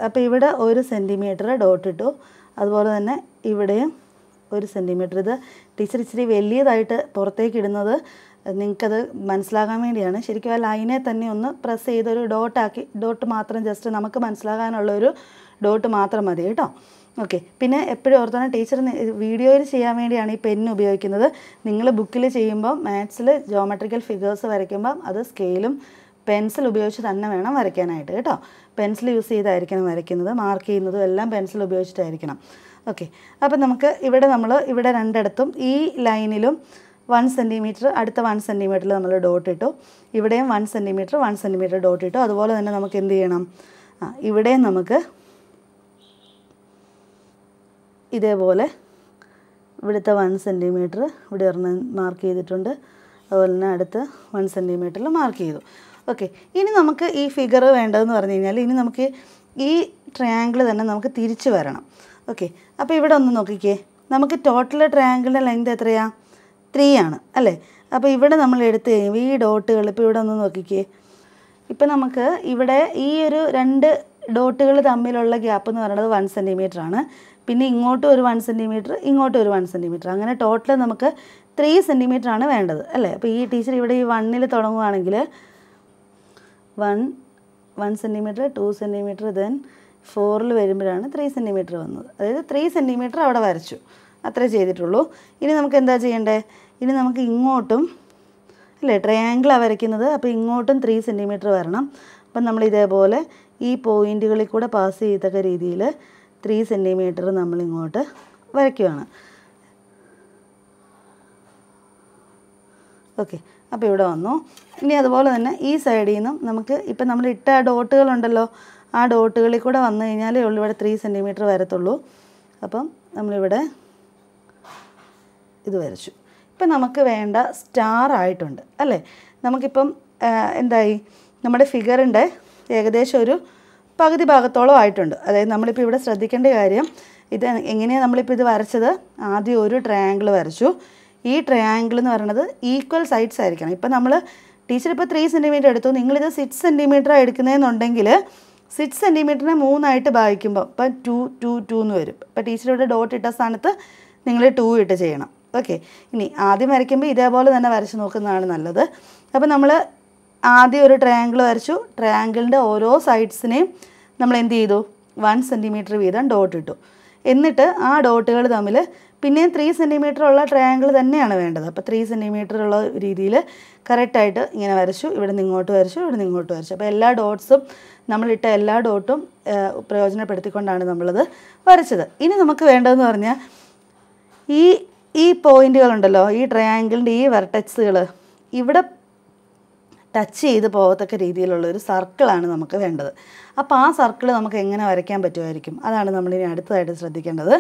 Speaker 1: അപ്പോൾ ഇവിടെ ഒരു സെൻറ്റിമീറ്റർ ഡോട്ട് ഇട്ടു അതുപോലെ തന്നെ ഇവിടെയും ഒരു സെൻറ്റിമീറ്റർ ഇത് ടീച്ചർ ഇച്ചിരി വലിയതായിട്ട് പുറത്തേക്ക് ഇടുന്നത് നിങ്ങൾക്കത് മനസ്സിലാകാൻ വേണ്ടിയാണ് ശരിക്കും ആ ലൈനെ തന്നെ ഒന്ന് പ്രസ് ചെയ്തൊരു ഡോട്ടാക്കി ഡോട്ട് മാത്രം ജസ്റ്റ് നമുക്ക് മനസ്സിലാകാനുള്ളൊരു ഒരു ഡോട്ട് മാത്രം മതി കേട്ടോ ഓക്കെ പിന്നെ എപ്പോഴും ഓർത്തോണം ടീച്ചർ വീഡിയോയിൽ ചെയ്യാൻ വേണ്ടിയാണ് ഈ പെൻ ഉപയോഗിക്കുന്നത് നിങ്ങൾ ബുക്കിൽ ചെയ്യുമ്പോൾ മാത്സിൽ ജോമെട്രിക്കൽ ഫിഗേഴ്സ് വരയ്ക്കുമ്പം അത് സ്കെയിലും പെൻസിൽ ഉപയോഗിച്ച് തന്നെ വേണം വരയ്ക്കാനായിട്ട് കേട്ടോ പെൻസിൽ യൂസ് ചെയ്തായിരിക്കണം വരയ്ക്കുന്നത് മാർക്ക് ചെയ്യുന്നതും എല്ലാം പെൻസിൽ ഉപയോഗിച്ചിട്ടായിരിക്കണം ഓക്കെ അപ്പം നമുക്ക് ഇവിടെ നമ്മൾ ഇവിടെ രണ്ടിടത്തും ഈ ലൈനിലും വൺ സെൻറ്റിമീറ്റർ അടുത്ത വൺ സെൻറ്റിമീറ്ററിൽ നമ്മൾ ഡോട്ട് ഇട്ടു ഇവിടെയും one centimetre one centimetre dot ഇട്ടു അതുപോലെ തന്നെ നമുക്ക് എന്ത് ചെയ്യണം ഇവിടെയും നമുക്ക് ഇതേപോലെ ഇവിടുത്തെ വൺ സെൻറ്റിമീറ്റർ ഇവിടെ ഒരെണ്ണം മാർക്ക് ചെയ്തിട്ടുണ്ട് അതുപോലെ തന്നെ അടുത്ത് വൺ സെൻറ്റിമീറ്ററിൽ മാർക്ക് ചെയ്തു ഓക്കെ ഇനി നമുക്ക് ഈ ഫിഗർ വേണ്ടതെന്ന് പറഞ്ഞു കഴിഞ്ഞാൽ ഇനി നമുക്ക് ഈ ട്രയാങ്കിൾ തന്നെ നമുക്ക് തിരിച്ചു വരണം ഓക്കെ അപ്പോൾ ഇവിടെ ഒന്ന് നോക്കിക്കേ നമുക്ക് ടോട്ടൽ ട്രയാങ്കിളിൻ്റെ ലെങ്ത് എത്രയാണ് ത്രീ ആണ് അല്ലേ അപ്പോൾ ഇവിടെ നമ്മൾ എടുത്ത് കഴിയുമ്പോൾ ഈ ഡോട്ടുകൾ ഇപ്പോൾ ഇവിടെ ഒന്ന് നോക്കിക്കേ ഇപ്പോൾ നമുക്ക് ഇവിടെ ഈ ഒരു രണ്ട് ഡോട്ടുകൾ തമ്മിലുള്ള ഗ്യാപ്പ് എന്ന് പറയുന്നത് വൺ സെൻറ്റിമീറ്റർ ആണ് പിന്നെ ഇങ്ങോട്ടും ഒരു വൺ സെൻറ്റിമീറ്റർ ഇങ്ങോട്ടും ഒരു വൺ സെൻറ്റിമീറ്റർ അങ്ങനെ ടോട്ടൽ നമുക്ക് ത്രീ ആണ് വേണ്ടത് അല്ലേ അപ്പോൾ ഈ ടീച്ചർ ഇവിടെ ഈ വണ്ണിൽ തുടങ്ങുകയാണെങ്കിൽ one one centimetre two centimetre then ഫോറിൽ വരുമ്പോഴാണ് ത്രീ സെൻറ്റിമീറ്റർ വന്നത് അതായത് ത്രീ സെൻറ്റിമീറ്റർ അവിടെ വരച്ചു അത്രേ ചെയ്തിട്ടുള്ളൂ ഇനി നമുക്ക് എന്താ ചെയ്യേണ്ടേ ഇനി നമുക്ക് ഇങ്ങോട്ടും അല്ലേ ട്രയാങ്കിളാണ് വരയ്ക്കുന്നത് അപ്പോൾ ഇങ്ങോട്ടും ത്രീ സെൻറ്റിമീറ്റർ വരണം അപ്പം നമ്മൾ ഇതേപോലെ ഈ പോയിൻറ്റുകളിൽ കൂടെ പാസ് ചെയ്തക്ക രീതിയിൽ ത്രീ സെൻറ്റിമീറ്റർ നമ്മളിങ്ങോട്ട് വരയ്ക്കുകയാണ് ഓക്കെ അപ്പോൾ ഇവിടെ വന്നു ഇനി അതുപോലെ തന്നെ ഈ സൈഡിൽ നിന്നും നമുക്ക് ഇപ്പം നമ്മൾ ഇട്ട ആ ഡോട്ടുകളുണ്ടല്ലോ ആ ഡോട്ടുകളിൽ കൂടെ വന്നു കഴിഞ്ഞാലേ ഉള്ളൂ ഇവിടെ ത്രീ സെൻറ്റിമീറ്റർ വരത്തുള്ളൂ അപ്പം നമ്മളിവിടെ ഇത് വരച്ചു ഇപ്പം നമുക്ക് വേണ്ട സ്റ്റാർ ആയിട്ടുണ്ട് അല്ലേ നമുക്കിപ്പം എന്തായി നമ്മുടെ ഫിഗറിൻ്റെ ഏകദേശം ഒരു പകുതി ഭാഗത്തോളം ആയിട്ടുണ്ട് അതായത് നമ്മളിപ്പോൾ ഇവിടെ ശ്രദ്ധിക്കേണ്ട കാര്യം ഇത് എങ്ങനെയാണ് നമ്മളിപ്പോൾ ഇത് വരച്ചത് ആദ്യം ഒരു ട്രയാങ്കിൾ വരച്ചു ഈ ട്രയാങ്കിൾ എന്ന് പറയുന്നത് ഈക്വൽ സൈഡ്സ് ആയിരിക്കണം ഇപ്പം നമ്മൾ ടീച്ചർ ഇപ്പോൾ ത്രീ സെൻറ്റിമീറ്റർ എടുത്തു നിങ്ങളിത് സിക്സ് സെൻറ്റിമീറ്ററാണ് എടുക്കുന്നതെന്നുണ്ടെങ്കിൽ സിക്സ് സെൻറ്റിമീറ്ററിനെ മൂന്നായിട്ട് ഭാഗിക്കുമ്പോൾ ഇപ്പം ടു ടു ടു എന്ന് വരും ഇപ്പോൾ ടീച്ചർ ഇവിടെ ഡോട്ട് ഇട്ട സ്ഥാനത്ത് നിങ്ങൾ ടു ഇട്ട് ചെയ്യണം ഓക്കെ ഇനി ആദ്യം വരയ്ക്കുമ്പോൾ ഇതേപോലെ തന്നെ വരച്ച് നോക്കുന്നതാണ് നല്ലത് അപ്പോൾ നമ്മൾ ആദ്യം ഒരു ട്രയാങ്കിൾ വരച്ചു ട്രയാങ്കിളിൻ്റെ ഓരോ സൈഡ്സിനെയും നമ്മൾ എന്ത് ചെയ്തു വൺ സെൻറ്റിമീറ്റർ വീതം ഡോട്ട് ഇട്ടു എന്നിട്ട് ആ ഡോട്ടുകൾ തമ്മിൽ പിന്നെയും ത്രീ സെൻറ്റിമീറ്റർ ഉള്ള ട്രയാങ്കിൾ തന്നെയാണ് വേണ്ടത് അപ്പോൾ ത്രീ സെൻറ്റിമീറ്റർ ഉള്ള രീതിയിൽ കറക്റ്റായിട്ട് ഇങ്ങനെ വരച്ചു ഇവിടെ നിന്ന് ഇങ്ങോട്ട് വരച്ചു ഇവിടെ നിന്ന് ഇങ്ങോട്ട് വരച്ചു അപ്പോൾ എല്ലാ ഡോട്ട്സും നമ്മളിട്ട എല്ലാ ഡോട്ടും പ്രയോജനപ്പെടുത്തിക്കൊണ്ടാണ് നമ്മളത് വരച്ചത് ഇനി നമുക്ക് വേണ്ടതെന്ന് പറഞ്ഞാൽ ഈ ഈ പോയിൻറ്റുകളുണ്ടല്ലോ ഈ ട്രയാങ്കിളിൻ്റെ ഈ വെർട്ടെക്സുകൾ ഇവിടെ ടച്ച് ചെയ്ത് പോകത്തക്ക രീതിയിലുള്ള ഒരു സർക്കിളാണ് നമുക്ക് വേണ്ടത് അപ്പോൾ ആ സർക്കിൾ നമുക്ക് എങ്ങനെ വരയ്ക്കാൻ പറ്റുമായിരിക്കും അതാണ് നമ്മളിനി അടുത്തതായിട്ട് ശ്രദ്ധിക്കേണ്ടത്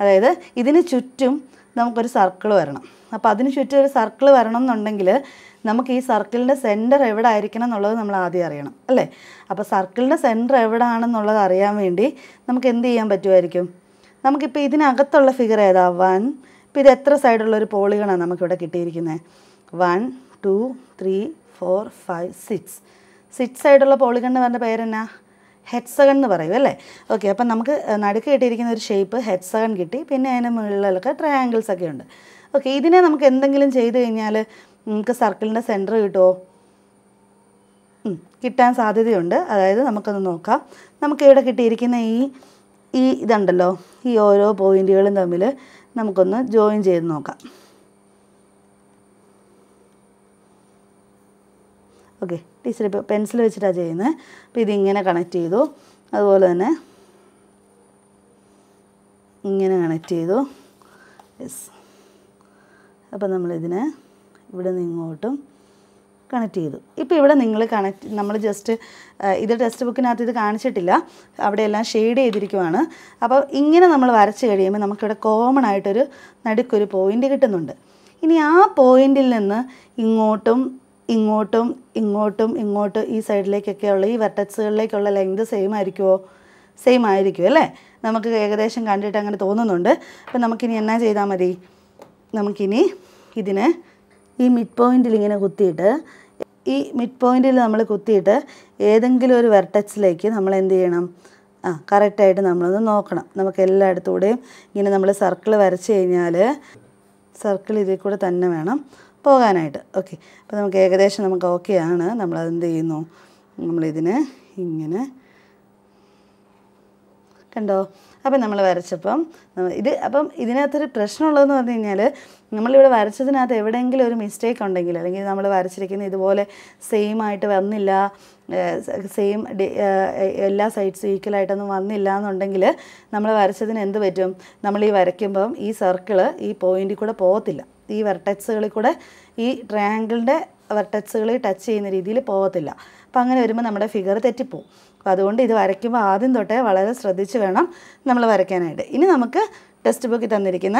Speaker 1: അതായത് ഇതിന് ചുറ്റും നമുക്കൊരു സർക്കിൾ വരണം അപ്പോൾ അതിന് ചുറ്റും ഒരു സർക്കിൾ വരണം എന്നുണ്ടെങ്കിൽ നമുക്ക് ഈ സർക്കിളിൻ്റെ സെൻറ്റർ എവിടെ ആയിരിക്കണം എന്നുള്ളത് നമ്മൾ ആദ്യം അറിയണം അല്ലേ അപ്പോൾ സർക്കിളിൻ്റെ സെൻറ്റർ എവിടെയാണെന്നുള്ളത് അറിയാൻ വേണ്ടി നമുക്ക് എന്ത് ചെയ്യാൻ പറ്റുമായിരിക്കും നമുക്കിപ്പോൾ ഇതിനകത്തുള്ള ഫിഗർ ഏതാ വൺ ഇപ്പോൾ ഇത് എത്ര സൈഡുള്ളൊരു ഒരു പോളികളാണ് നമുക്കിവിടെ കിട്ടിയിരിക്കുന്നത് one two three four five six six സൈഡുള്ള പോളിഗൺ എന്ന് പറഞ്ഞ പേരെന്നാ ഹെഡ്സകൺ എന്ന് പറയും അല്ലേ ഓക്കെ അപ്പം നമുക്ക് നടുക്ക് കിട്ടിയിരിക്കുന്ന ഒരു ഷേപ്പ് ഹെഡ്സകൺ കിട്ടി പിന്നെ അതിന് മുകളിലൊക്കെ ട്രയാങ്കിൾസ് ഒക്കെ ഉണ്ട് ഓക്കെ ഇതിനെ നമുക്ക് എന്തെങ്കിലും ചെയ്ത് കഴിഞ്ഞാൽ നമുക്ക് സർക്കിളിൻ്റെ സെൻറ്റർ കിട്ടുമോ കിട്ടാൻ സാധ്യതയുണ്ട് അതായത് നമുക്കൊന്ന് നോക്കാം നമുക്ക് ഇവിടെ കിട്ടിയിരിക്കുന്ന ഈ ഈ ഇതുണ്ടല്ലോ ഈ ഓരോ പോയിൻറ്റുകളും തമ്മിൽ നമുക്കൊന്ന് ജോയിൻ ചെയ്ത് നോക്കാം ഓക്കെ ടീച്ചർ ഇപ്പോൾ പെൻസിൽ വെച്ചിട്ടാണ് ചെയ്യുന്നത് അപ്പോൾ ഇതിങ്ങനെ കണക്ട് ചെയ്തു അതുപോലെ തന്നെ ഇങ്ങനെ കണക്ട് ചെയ്തു യെസ് അപ്പോൾ നമ്മളിതിനെ ഇവിടെ നിന്ന് ഇങ്ങോട്ടും കണക്ട് ചെയ്തു ഇപ്പോൾ ഇവിടെ നിങ്ങൾ കണക്ട് നമ്മൾ ജസ്റ്റ് ഇത് ടെക്സ്റ്റ് ബുക്കിനകത്ത് ഇത് കാണിച്ചിട്ടില്ല അവിടെ എല്ലാം ഷെയ്ഡ് ചെയ്തിരിക്കുവാണ് അപ്പോൾ ഇങ്ങനെ നമ്മൾ വരച്ച് കഴിയുമ്പോൾ നമുക്കിവിടെ കോമൺ ആയിട്ടൊരു നടുക്കൊരു പോയിൻ്റ് കിട്ടുന്നുണ്ട് ഇനി ആ പോയിന്റിൽ നിന്ന് ഇങ്ങോട്ടും ഇങ്ങോട്ടും ഇങ്ങോട്ടും ഇങ്ങോട്ട് ഈ സൈഡിലേക്കൊക്കെയുള്ള ഈ വെർട്ടക്സുകളിലേക്കുള്ള ലെങ്ത് സെയിം ആയിരിക്കുമോ സെയിം ആയിരിക്കും അല്ലേ നമുക്ക് ഏകദേശം കണ്ടിട്ട് അങ്ങനെ തോന്നുന്നുണ്ട് അപ്പം നമുക്കിനി എന്നാ ചെയ്താൽ മതി നമുക്കിനി ഇതിന് ഈ മിഡ് പോയിന്റിൽ ഇങ്ങനെ കുത്തിയിട്ട് ഈ മിഡ് പോയിന്റിൽ നമ്മൾ കുത്തിയിട്ട് ഏതെങ്കിലും ഒരു വെർട്ടക്സിലേക്ക് നമ്മൾ എന്ത് ചെയ്യണം ആ കറക്റ്റായിട്ട് നമ്മളൊന്ന് നോക്കണം നമുക്ക് എല്ലായിടത്തൂടെയും ഇങ്ങനെ നമ്മൾ സർക്കിൾ വരച്ച് കഴിഞ്ഞാൽ സർക്കിൾ ഇതിൽ കൂടെ തന്നെ വേണം പോകാനായിട്ട് ഓക്കെ അപ്പോൾ നമുക്ക് ഏകദേശം നമുക്ക് ഓക്കെ ആണ് നമ്മളതെന്ത് ചെയ്യുന്നു നമ്മളിതിന് ഇങ്ങനെ കണ്ടോ അപ്പം നമ്മൾ വരച്ചപ്പം ഇത് അപ്പം ഇതിനകത്തൊരു പ്രശ്നമുള്ളതെന്ന് പറഞ്ഞു കഴിഞ്ഞാൽ നമ്മളിവിടെ വരച്ചതിനകത്ത് എവിടെയെങ്കിലും ഒരു മിസ്റ്റേക്ക് ഉണ്ടെങ്കിൽ അല്ലെങ്കിൽ നമ്മൾ വരച്ചിരിക്കുന്ന ഇതുപോലെ സെയിം ആയിട്ട് വന്നില്ല സെയിം എല്ലാ സൈഡ്സും ഈക്വലായിട്ടൊന്നും വന്നില്ല എന്നുണ്ടെങ്കിൽ നമ്മൾ വരച്ചതിന് എന്ത് പറ്റും നമ്മൾ ഈ വരയ്ക്കുമ്പം ഈ സർക്കിള് ഈ പോയിൻറ്റിൽ കൂടെ പോകത്തില്ല ഈ വെർട്ടക്സുകളിൽ കൂടെ ഈ ട്രയാങ്കിളിൻ്റെ വെർട്ടെക്സുകളിൽ ടച്ച് ചെയ്യുന്ന രീതിയിൽ പോകത്തില്ല അപ്പോൾ അങ്ങനെ വരുമ്പോൾ നമ്മുടെ ഫിഗർ തെറ്റിപ്പോവും അപ്പോൾ അതുകൊണ്ട് ഇത് വരയ്ക്കുമ്പോൾ ആദ്യം തൊട്ടേ വളരെ ശ്രദ്ധിച്ച് വേണം നമ്മൾ വരയ്ക്കാനായിട്ട് ഇനി നമുക്ക് ടെക്സ്റ്റ് ബുക്കിൽ തന്നിരിക്കുന്ന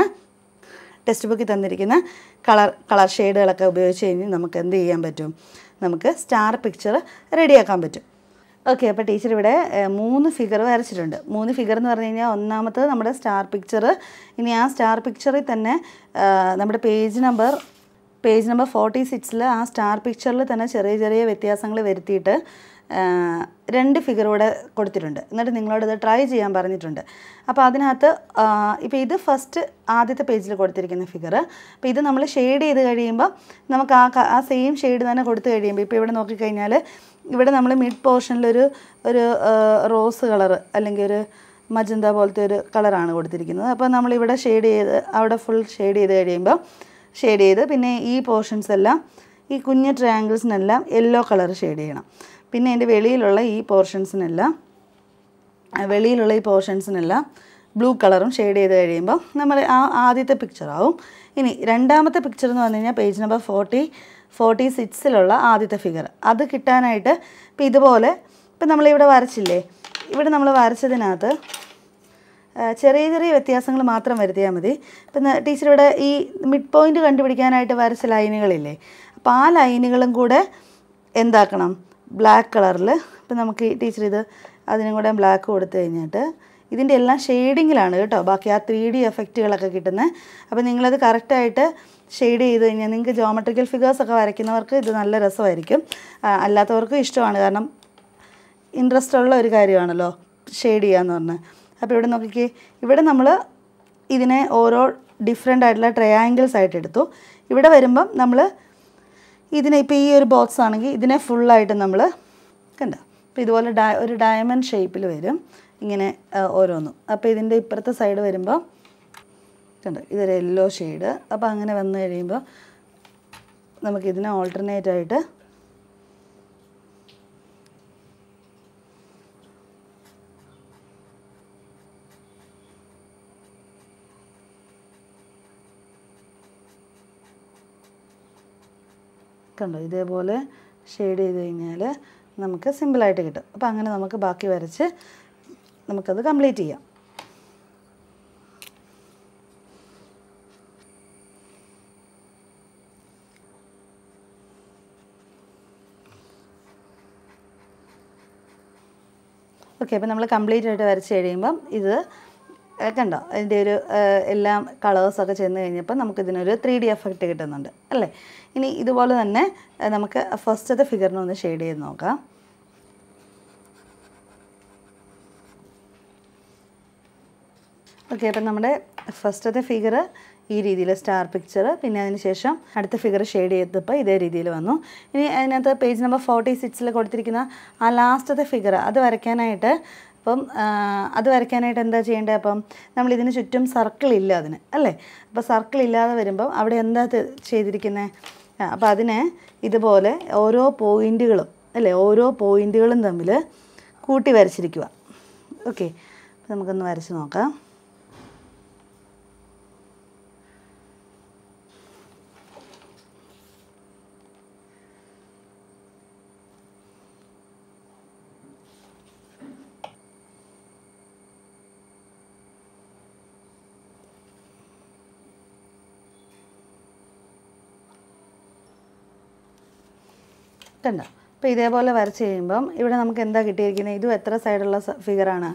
Speaker 1: ടെക്സ്റ്റ് ബുക്കിൽ തന്നിരിക്കുന്ന കളർ കളർ ഷെയ്ഡുകളൊക്കെ ഉപയോഗിച്ച് കഴിഞ്ഞ് നമുക്ക് എന്ത് ചെയ്യാൻ പറ്റും നമുക്ക് സ്റ്റാർ പിക്ചർ റെഡിയാക്കാൻ പറ്റും ഓക്കെ അപ്പോൾ ടീച്ചർ ഇവിടെ മൂന്ന് ഫിഗർ വരച്ചിട്ടുണ്ട് മൂന്ന് ഫിഗർ എന്ന് പറഞ്ഞു കഴിഞ്ഞാൽ ഒന്നാമത്തത് നമ്മുടെ സ്റ്റാർ പിക്ചർ ഇനി ആ സ്റ്റാർ പിക്ചറിൽ തന്നെ നമ്മുടെ page number page number forty സിക്സിൽ ആ സ്റ്റാർ പിക്ചറിൽ തന്നെ ചെറിയ ചെറിയ വ്യത്യാസങ്ങൾ വരുത്തിയിട്ട് രണ്ട് ഫിഗർ ഇവിടെ കൊടുത്തിട്ടുണ്ട് എന്നിട്ട് നിങ്ങളോട് ഇത് ട്രൈ ചെയ്യാൻ പറഞ്ഞിട്ടുണ്ട് അപ്പോൾ അതിനകത്ത് ഇപ്പോൾ ഇത് ഫസ്റ്റ് ആദ്യത്തെ പേജിൽ കൊടുത്തിരിക്കുന്ന ഫിഗർ അപ്പോൾ ഇത് നമ്മൾ ഷെയ്ഡ് ചെയ്ത് കഴിയുമ്പോൾ നമുക്ക് ആ ആ സെയിം ഷെയ്ഡ് തന്നെ കൊടുത്തു കഴിയുമ്പോൾ ഇപ്പോൾ ഇവിടെ നോക്കിക്കഴിഞ്ഞാൽ ഇവിടെ നമ്മൾ മിഡ് പോർഷനിലൊരു ഒരു റോസ് കളർ അല്ലെങ്കിൽ ഒരു മജന്ത പോലത്തെ ഒരു കളറാണ് കൊടുത്തിരിക്കുന്നത് അപ്പോൾ നമ്മളിവിടെ ഷെയ്ഡ് ചെയ്ത് അവിടെ ഫുൾ ഷെയ്ഡ് ചെയ്ത് കഴിയുമ്പോൾ ഷെയ്ഡ് ചെയ്ത് പിന്നെ ഈ പോർഷൻസ് എല്ലാം ഈ കുഞ്ഞ് ട്രയാങ്കിൾസിനെല്ലാം യെല്ലോ കളർ ഷെയ്ഡ് ചെയ്യണം പിന്നെ അതിൻ്റെ വെളിയിലുള്ള ഈ പോർഷൻസിനെല്ലാം വെളിയിലുള്ള ഈ പോർഷൻസിനെല്ലാം ബ്ലൂ കളറും ഷെയ്ഡ് ചെയ്ത് കഴിയുമ്പോൾ നമ്മൾ ആ ആദ്യത്തെ പിക്ചറാവും ഇനി രണ്ടാമത്തെ പിക്ചർ എന്ന് പറഞ്ഞു കഴിഞ്ഞാൽ പേജ് നമ്പർ ഫോർട്ടി ഫോർട്ടി സിക്സിലുള്ള ആദ്യത്തെ ഫിഗർ അത് കിട്ടാനായിട്ട് ഇപ്പം ഇതുപോലെ ഇപ്പം നമ്മളിവിടെ വരച്ചില്ലേ ഇവിടെ നമ്മൾ വരച്ചതിനകത്ത് ചെറിയ ചെറിയ വ്യത്യാസങ്ങൾ മാത്രം വരുത്തിയാൽ മതി ഇപ്പം ടീച്ചർ ഇവിടെ ഈ മിഡ് പോയിൻ്റ് കണ്ടുപിടിക്കാനായിട്ട് വരച്ച ലൈനുകളില്ലേ അപ്പോൾ ആ ലൈനുകളും കൂടെ എന്താക്കണം ബ്ലാക്ക് കളറിൽ ഇപ്പം നമുക്ക് ടീച്ചർ ഇത് അതിനും കൂടെ ബ്ലാക്ക് കൊടുത്തു കഴിഞ്ഞിട്ട് ഇതിൻ്റെ എല്ലാം ഷെയ്ഡിങ്ങിലാണ് കേട്ടോ ബാക്കി ആ ത്രീ ഡി എഫക്റ്റുകളൊക്കെ കിട്ടുന്നത് അപ്പം നിങ്ങളത് കറക്റ്റായിട്ട് ഷെയ്ഡ് ചെയ്ത് കഴിഞ്ഞാൽ നിങ്ങൾക്ക് ജോമെട്രിക്കൽ ഫിഗേഴ്സൊക്കെ വരയ്ക്കുന്നവർക്ക് ഇത് നല്ല രസമായിരിക്കും അല്ലാത്തവർക്കും ഇഷ്ടമാണ് കാരണം ഇൻട്രസ്റ്റ് ഉള്ള ഒരു കാര്യമാണല്ലോ ഷെയ്ഡ് ചെയ്യാന്ന് പറഞ്ഞാൽ അപ്പോൾ ഇവിടെ നോക്കിക്കേ ഇവിടെ നമ്മൾ ഇതിനെ ഓരോ ഡിഫറെൻ്റ് ആയിട്ടുള്ള ട്രയാങ്കിൾസ് ആയിട്ട് എടുത്തു ഇവിടെ വരുമ്പം നമ്മൾ ഇതിനെ ഇപ്പോൾ ഈ ഒരു ബോക്സ് ആണെങ്കിൽ ഇതിനെ ഫുള്ളായിട്ട് നമ്മൾ കണ്ട അപ്പോൾ ഇതുപോലെ ഡയ ഒരു ഡയമണ്ട് ഷേപ്പിൽ വരും ഇങ്ങനെ ഓരോന്നും അപ്പോൾ ഇതിൻ്റെ ഇപ്പുറത്തെ സൈഡ് വരുമ്പോൾ കണ്ടോ ഇതൊരു യെല്ലോ ഷെയ്ഡ് അപ്പോൾ അങ്ങനെ വന്നു കഴിയുമ്പോൾ നമുക്കിതിനെ ഓൾട്ടർനേറ്റ് കണ്ടോ ഇതേപോലെ ഷെയ്ഡ് ചെയ്ത് കഴിഞ്ഞാൽ നമുക്ക് സിമ്പിളായിട്ട് കിട്ടും അപ്പോൾ അങ്ങനെ നമുക്ക് ബാക്കി വരച്ച് നമുക്കത് കംപ്ലീറ്റ് ചെയ്യാം ഓക്കെ അപ്പം നമ്മൾ കംപ്ലീറ്റ് ആയിട്ട് വരച്ച് കഴിയുമ്പം ഇത് കണ്ടോ അതിൻ്റെ ഒരു എല്ലാം കളേഴ്സൊക്കെ ചെന്ന് കഴിഞ്ഞപ്പോൾ നമുക്കിതിനൊരു ത്രീ ഡി എഫക്റ്റ് കിട്ടുന്നുണ്ട് അല്ലേ ഇനി ഇതുപോലെ തന്നെ നമുക്ക് ഫസ്റ്റത്തെ ഫിഗറിനെ ഒന്ന് ഷെയ്ഡ് ചെയ്ത് നോക്കാം ഓക്കെ അപ്പം നമ്മുടെ ഫസ്റ്റത്തെ ഫിഗർ ഈ രീതിയിൽ സ്റ്റാർ പിക്ചർ പിന്നെ അതിന് ശേഷം അടുത്ത ഫിഗർ ഷെയ്ഡ് ചെയ്തപ്പോൾ ഇതേ രീതിയിൽ വന്നു ഇനി അതിനകത്ത് പേജ് നമ്പർ ഫോർട്ടി സിക്സിൽ കൊടുത്തിരിക്കുന്ന ആ ലാസ്റ്റത്തെ ഫിഗർ അത് വരയ്ക്കാനായിട്ട് അപ്പം അത് വരയ്ക്കാനായിട്ട് എന്താ ചെയ്യേണ്ടത് അപ്പം ഇതിന് ചുറ്റും സർക്കിൾ ഇല്ല അതിന് അല്ലേ അപ്പോൾ സർക്കിൾ ഇല്ലാതെ വരുമ്പം അവിടെ എന്താ ചെയ്തിരിക്കുന്നത് അപ്പോൾ അതിനെ ഇതുപോലെ ഓരോ പോയിൻറ്റുകളും അല്ലേ ഓരോ പോയിൻറ്റുകളും തമ്മിൽ കൂട്ടി വരച്ചിരിക്കുക ഓക്കെ നമുക്കൊന്ന് വരച്ച് നോക്കാം കണ്ട അപ്പോൾ ഇതേപോലെ വരച്ച് കഴിയുമ്പം ഇവിടെ നമുക്ക് എന്താ കിട്ടിയിരിക്കുന്നത് ഇതും എത്ര സൈഡുള്ള ഫിഗറാണ്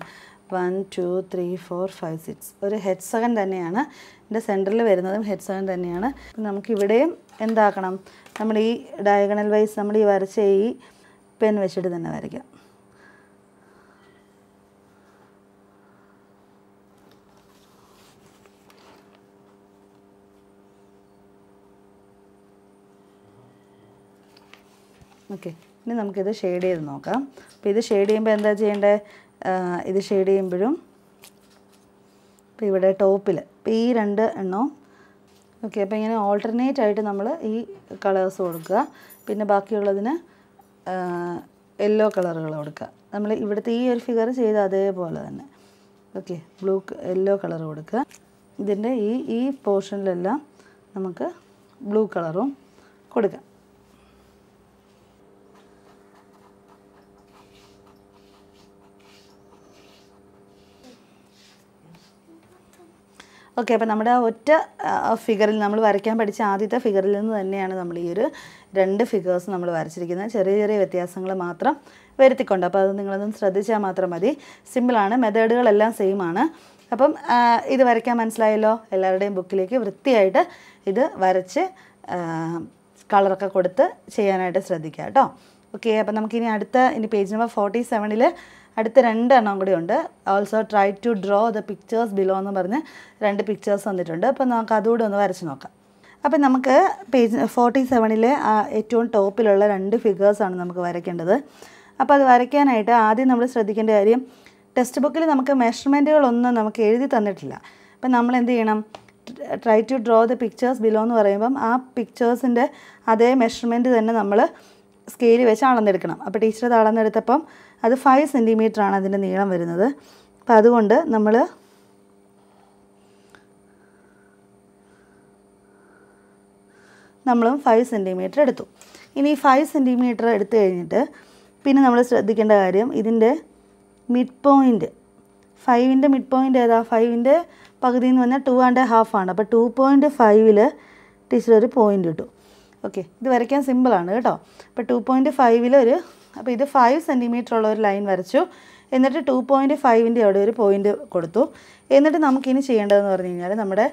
Speaker 1: one two three four five six ഒരു ഹെഡ് സെവൻ തന്നെയാണ് എൻ്റെ സെൻറ്ററിൽ വരുന്നതും ഹെഡ് സെവൻ തന്നെയാണ് നമുക്ക് നമുക്കിവിടെയും എന്താക്കണം നമ്മൾ ഈ ഡയഗണൽ വൈസ് നമ്മൾ ഈ വരച്ച ഈ പെൻ വെച്ചിട്ട് തന്നെ വരയ്ക്കാം ഓക്കെ ഇനി നമുക്കിത് ഷെയ്ഡ് ചെയ്ത് നോക്കാം അപ്പോൾ ഇത് ഷെയ്ഡ് ചെയ്യുമ്പോൾ എന്താ ചെയ്യേണ്ടത് ഇത് ഷെയ്ഡ് ചെയ്യുമ്പോഴും ഇപ്പോൾ ഇവിടെ ടോപ്പിൽ ഇപ്പോൾ ഈ രണ്ട് എണ്ണവും ഓക്കെ അപ്പോൾ ഇങ്ങനെ ഓൾട്ടർനേറ്റ് ആയിട്ട് നമ്മൾ ഈ കളേഴ്സ് കൊടുക്കുക പിന്നെ ബാക്കിയുള്ളതിന് യെല്ലോ കളറുകൾ കൊടുക്കുക നമ്മൾ ഇവിടുത്തെ ഈ ഒരു ഫിഗർ ചെയ്ത അതേപോലെ തന്നെ ഓക്കെ ബ്ലൂ യെല്ലോ കളർ കൊടുക്കുക ഇതിൻ്റെ ഈ ഈ പോർഷനിലെല്ലാം നമുക്ക് ബ്ലൂ കളറും കൊടുക്കാം ഓക്കെ അപ്പോൾ നമ്മുടെ ആ ഒറ്റ ഫിഗറിൽ നമ്മൾ വരയ്ക്കാൻ പഠിച്ച ആദ്യത്തെ ഫിഗറിൽ നിന്ന് തന്നെയാണ് നമ്മൾ ഈ ഒരു രണ്ട് ഫിഗേഴ്സ് നമ്മൾ വരച്ചിരിക്കുന്നത് ചെറിയ ചെറിയ വ്യത്യാസങ്ങൾ മാത്രം വരുത്തിക്കൊണ്ട് അപ്പോൾ അത് നിങ്ങളൊന്നും ശ്രദ്ധിച്ചാൽ മാത്രം മതി സിമ്പിളാണ് മെത്തേഡുകളെല്ലാം സെയിം ആണ് അപ്പം ഇത് വരയ്ക്കാൻ മനസ്സിലായല്ലോ എല്ലാവരുടെയും ബുക്കിലേക്ക് വൃത്തിയായിട്ട് ഇത് വരച്ച് കളറൊക്കെ കൊടുത്ത് ചെയ്യാനായിട്ട് ശ്രദ്ധിക്കുക കേട്ടോ ഓക്കെ അപ്പം നമുക്കിനി അടുത്ത ഇനി പേജ് നമ്പർ ഫോർട്ടി സെവനിൽ അടുത്ത രണ്ട് എണ്ണം കൂടി ഉണ്ട് also try to draw the pictures below എന്ന് പറഞ്ഞ് രണ്ട് പിക്ചേഴ്സ് വന്നിട്ടുണ്ട് അപ്പം നമുക്ക് അതുകൂടെ ഒന്ന് വരച്ച് നോക്കാം അപ്പം നമുക്ക് പേജ് ഫോർട്ടി സെവനിലെ ഏറ്റവും ടോപ്പിലുള്ള രണ്ട് ഫിഗേഴ്സാണ് നമുക്ക് വരയ്ക്കേണ്ടത് അപ്പോൾ അത് വരയ്ക്കാനായിട്ട് ആദ്യം നമ്മൾ ശ്രദ്ധിക്കേണ്ട കാര്യം ടെക്സ്റ്റ് ബുക്കിൽ നമുക്ക് മെഷർമെൻറ്റുകളൊന്നും നമുക്ക് എഴുതി തന്നിട്ടില്ല അപ്പം നമ്മൾ എന്ത് ചെയ്യണം try to draw the pictures below എന്ന് പറയുമ്പം ആ പിക്ചേഴ്സിൻ്റെ അതേ മെഷർമെൻറ്റ് തന്നെ നമ്മൾ സ്കെയിൽ വെച്ച് അളന്നെടുക്കണം അപ്പോൾ ടീച്ചർ അളന്നെടുത്തപ്പം അത് ഫൈവ് സെൻറ്റിമീറ്റർ ആണ് അതിൻ്റെ നീളം വരുന്നത് അപ്പോൾ അതുകൊണ്ട് നമ്മൾ നമ്മളും ഫൈവ് സെൻറ്റിമീറ്റർ എടുത്തു ഇനി ഫൈവ് സെൻറ്റിമീറ്റർ എടുത്തു കഴിഞ്ഞിട്ട് പിന്നെ നമ്മൾ ശ്രദ്ധിക്കേണ്ട കാര്യം ഇതിൻ്റെ മിഡ് പോയിൻ്റ് ഫൈവിൻ്റെ മിഡ് പോയിൻ്റ് ഏതാ ഫൈവിൻ്റെ പകുതി എന്ന് പറഞ്ഞാൽ ടു ആൻഡ് ഹാഫ് ആണ് അപ്പോൾ ടു പോയിൻറ്റ് ഫൈവിൽ ടീച്ചർ ഒരു പോയിൻ്റ് ഇട്ടു ഓക്കെ ഇത് വരയ്ക്കാൻ സിമ്പിളാണ് കേട്ടോ അപ്പോൾ ടു പോയിൻറ്റ് ഫൈവിലൊരു അപ്പോൾ ഇത് ഫൈവ് സെൻറ്റിമീറ്റർ ഉള്ള ഒരു ലൈൻ വരച്ചു എന്നിട്ട് ടു പോയിൻറ്റ് ഫൈവിൻ്റെ അവിടെ ഒരു പോയിൻറ്റ് കൊടുത്തു എന്നിട്ട് നമുക്കിനി ചെയ്യേണ്ടതെന്ന് പറഞ്ഞു കഴിഞ്ഞാൽ നമ്മുടെ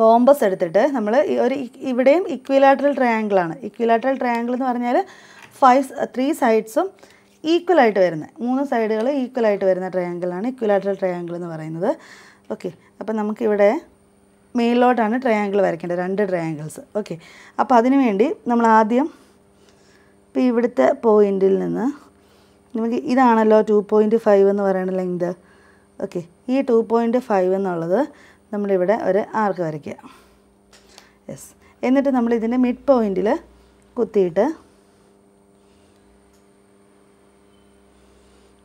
Speaker 1: കോമ്പസ് എടുത്തിട്ട് നമ്മൾ ഒരു ഇവിടെയും ഇക്വിലാറ്ററൽ ട്രയാങ്കിളാണ് ഇക്വിലാറ്ററൽ ട്രയാങ്കിൾ എന്ന് പറഞ്ഞാൽ ഫൈവ് ത്രീ സൈഡ്സും ഈക്വലായിട്ട് വരുന്നത് മൂന്ന് സൈഡുകൾ ഈക്വലായിട്ട് വരുന്ന ട്രയാങ്കിളാണ് ഇക്വിലാറ്ററൽ ട്രയാങ്കിൾ എന്ന് പറയുന്നത് ഓക്കെ അപ്പം നമുക്കിവിടെ മേളിലോട്ടാണ് ട്രയാങ്കിൾ വരയ്ക്കേണ്ടത് രണ്ട് ട്രയാങ്കിൾസ് ഓക്കെ അപ്പോൾ അതിനു വേണ്ടി നമ്മൾ ആദ്യം ഇപ്പോൾ ഇവിടുത്തെ പോയിന്റിൽ നിന്ന് നമുക്ക് ഇതാണല്ലോ ടു പോയിൻറ്റ് ഫൈവ് എന്ന് പറയുന്ന ലെങ്ത് ഓക്കെ ഈ ടു പോയിൻറ്റ് ഫൈവ് എന്നുള്ളത് നമ്മളിവിടെ ഒരു ആർക്ക് വരയ്ക്കുക യെസ് എന്നിട്ട് നമ്മൾ ഇതിൻ്റെ മിഡ് പോയിൻറ്റിൽ കുത്തിയിട്ട്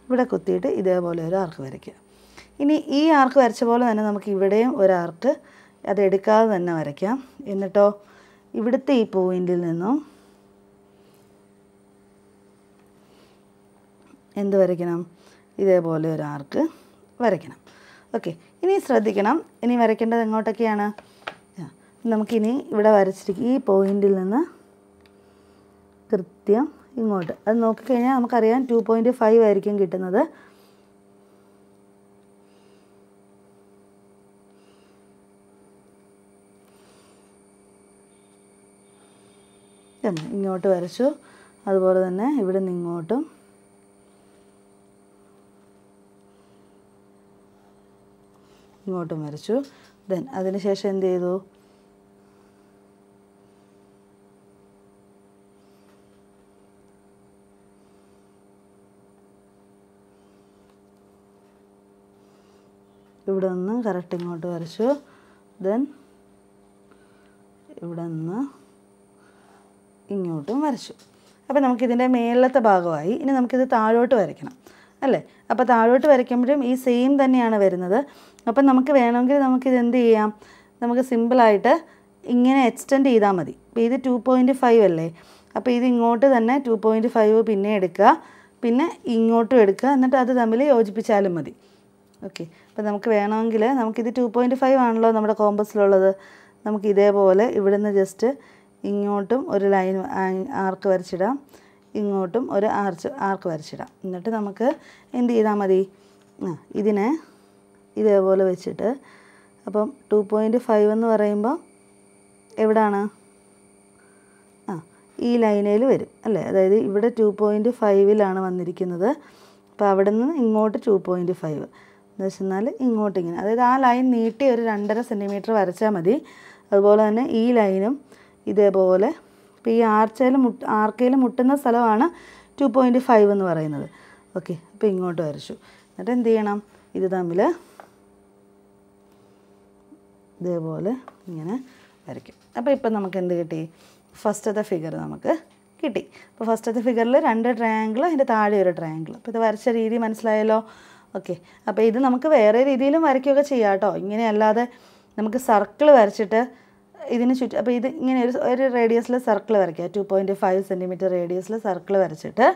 Speaker 1: ഇവിടെ കുത്തിയിട്ട് ഇതേപോലെ ഒരു ആർക്ക് വരയ്ക്കുക ഇനി ഈ ആർക്ക് വരച്ച പോലെ തന്നെ നമുക്ക് ഇവിടെയും ഒരു ആർക്ക് അതെടുക്കാതെ തന്നെ വരയ്ക്കാം എന്നിട്ടോ ഇവിടുത്തെ ഈ പോയിന്റിൽ നിന്നും എന്ത് വരയ്ക്കണം ഇതേപോലെ ഒരു ആർക്ക് വരയ്ക്കണം ഓക്കെ ഇനി ശ്രദ്ധിക്കണം ഇനി വരയ്ക്കേണ്ടത് എങ്ങോട്ടൊക്കെയാണ് നമുക്കിനി ഇവിടെ വരച്ചിരിക്കും ഈ പോയിന്റിൽ നിന്ന് കൃത്യം ഇങ്ങോട്ട് അത് നോക്കിക്കഴിഞ്ഞാൽ നമുക്കറിയാം ടു പോയിൻറ്റ് ഫൈവ് ആയിരിക്കും കിട്ടുന്നത് കണ്ടോ ഇങ്ങോട്ട് വരച്ചു അതുപോലെ തന്നെ ഇവിടെ നിന്ന് ഇങ്ങോട്ടും ഇങ്ങോട്ടും വരച്ചു ദെൻ അതിനുശേഷം എന്ത് ചെയ്തു ഇവിടെ നിന്ന് കറക്റ്റ് ഇങ്ങോട്ട് വരച്ചു ദെൻ ഇവിടെ നിന്ന് ഇങ്ങോട്ടും വരച്ചു അപ്പോൾ നമുക്കിതിൻ്റെ മേലത്തെ ഭാഗമായി ഇനി നമുക്കിത് താഴോട്ട് വരയ്ക്കണം അല്ലേ അപ്പോൾ താഴോട്ട് വരയ്ക്കുമ്പോഴും ഈ സെയിം തന്നെയാണ് വരുന്നത് അപ്പം നമുക്ക് വേണമെങ്കിൽ നമുക്കിത് എന്ത് ചെയ്യാം നമുക്ക് സിമ്പിളായിട്ട് ഇങ്ങനെ എക്സ്റ്റെൻഡ് ചെയ്താൽ മതി അപ്പോൾ ഇത് ടു പോയിൻ്റ് ഫൈവ് അല്ലേ അപ്പോൾ ഇത് ഇങ്ങോട്ട് തന്നെ ടു പോയിൻ്റ് ഫൈവ് പിന്നെ എടുക്കുക പിന്നെ ഇങ്ങോട്ടും എടുക്കുക എന്നിട്ട് അത് തമ്മിൽ യോജിപ്പിച്ചാലും മതി ഓക്കെ അപ്പോൾ നമുക്ക് വേണമെങ്കിൽ നമുക്കിത് ടു പോയിൻ്റ് ഫൈവ് ആണല്ലോ നമ്മുടെ കോമ്പസിലുള്ളത് നമുക്ക് ഇതേപോലെ ഇവിടുന്ന് ജസ്റ്റ് ഇങ്ങോട്ടും ഒരു ലൈൻ ആർക്ക് വരച്ചിടാം ഇങ്ങോട്ടും ഒരു ആർച്ച് ആർക്ക് വരച്ചിടാം എന്നിട്ട് നമുക്ക് എന്ത് ചെയ്താൽ മതി ഇതിനെ ഇതേപോലെ വെച്ചിട്ട് അപ്പം ടു പോയിൻറ്റ് ഫൈവ് എന്ന് പറയുമ്പോൾ എവിടാണ് ആ ഈ ലൈനയിൽ വരും അല്ലേ അതായത് ഇവിടെ ടു പോയിൻറ്റ് ഫൈവിലാണ് വന്നിരിക്കുന്നത് അപ്പോൾ അവിടെ നിന്ന് ഇങ്ങോട്ട് ടു പോയിൻറ്റ് ഫൈവ് എന്ന് വെച്ചെന്നാൽ ഇങ്ങോട്ടിങ്ങനെ അതായത് ആ ലൈൻ നീട്ടി ഒരു രണ്ടര സെൻറ്റിമീറ്റർ വരച്ചാൽ മതി അതുപോലെ തന്നെ ഈ ലൈനും ഇതേപോലെ ഇപ്പോൾ ഈ ആർച്ചയിൽ മുട്ട് ആർക്കയിൽ മുട്ടുന്ന സ്ഥലമാണ് ടു പോയിൻറ്റ് ഫൈവ് എന്ന് പറയുന്നത് ഓക്കെ അപ്പോൾ ഇങ്ങോട്ട് വരച്ചു എന്നിട്ട് എന്ത് ചെയ്യണം ഇത് തമ്മിൽ ഇതേപോലെ ഇങ്ങനെ വരയ്ക്കും അപ്പോൾ ഇപ്പം നമുക്ക് എന്ത് കിട്ടി ഫസ്റ്റത്തെ ഫിഗർ നമുക്ക് കിട്ടി അപ്പോൾ ഫസ്റ്റത്തെ ഫിഗറിൽ രണ്ട് ട്രയാങ്കിൾ അതിൻ്റെ താഴെ ഒരു ട്രയാങ്കിൾ അപ്പോൾ ഇത് വരച്ച രീതി മനസ്സിലായല്ലോ ഓക്കെ അപ്പോൾ ഇത് നമുക്ക് വേറെ രീതിയിലും വരയ്ക്കുകയൊക്കെ ചെയ്യാം കേട്ടോ ഇങ്ങനെയല്ലാതെ നമുക്ക് സർക്കിൾ വരച്ചിട്ട് ഇതിന് ചുറ്റും അപ്പോൾ ഇത് ഇങ്ങനെ ഒരു ഒരു റേഡിയസിൽ സർക്കിൾ വരയ്ക്കുക ടു പോയിൻറ്റ് ഫൈവ് സെൻറ്റിമീറ്റർ റേഡിയസിൽ സർക്കിൾ വരച്ചിട്ട്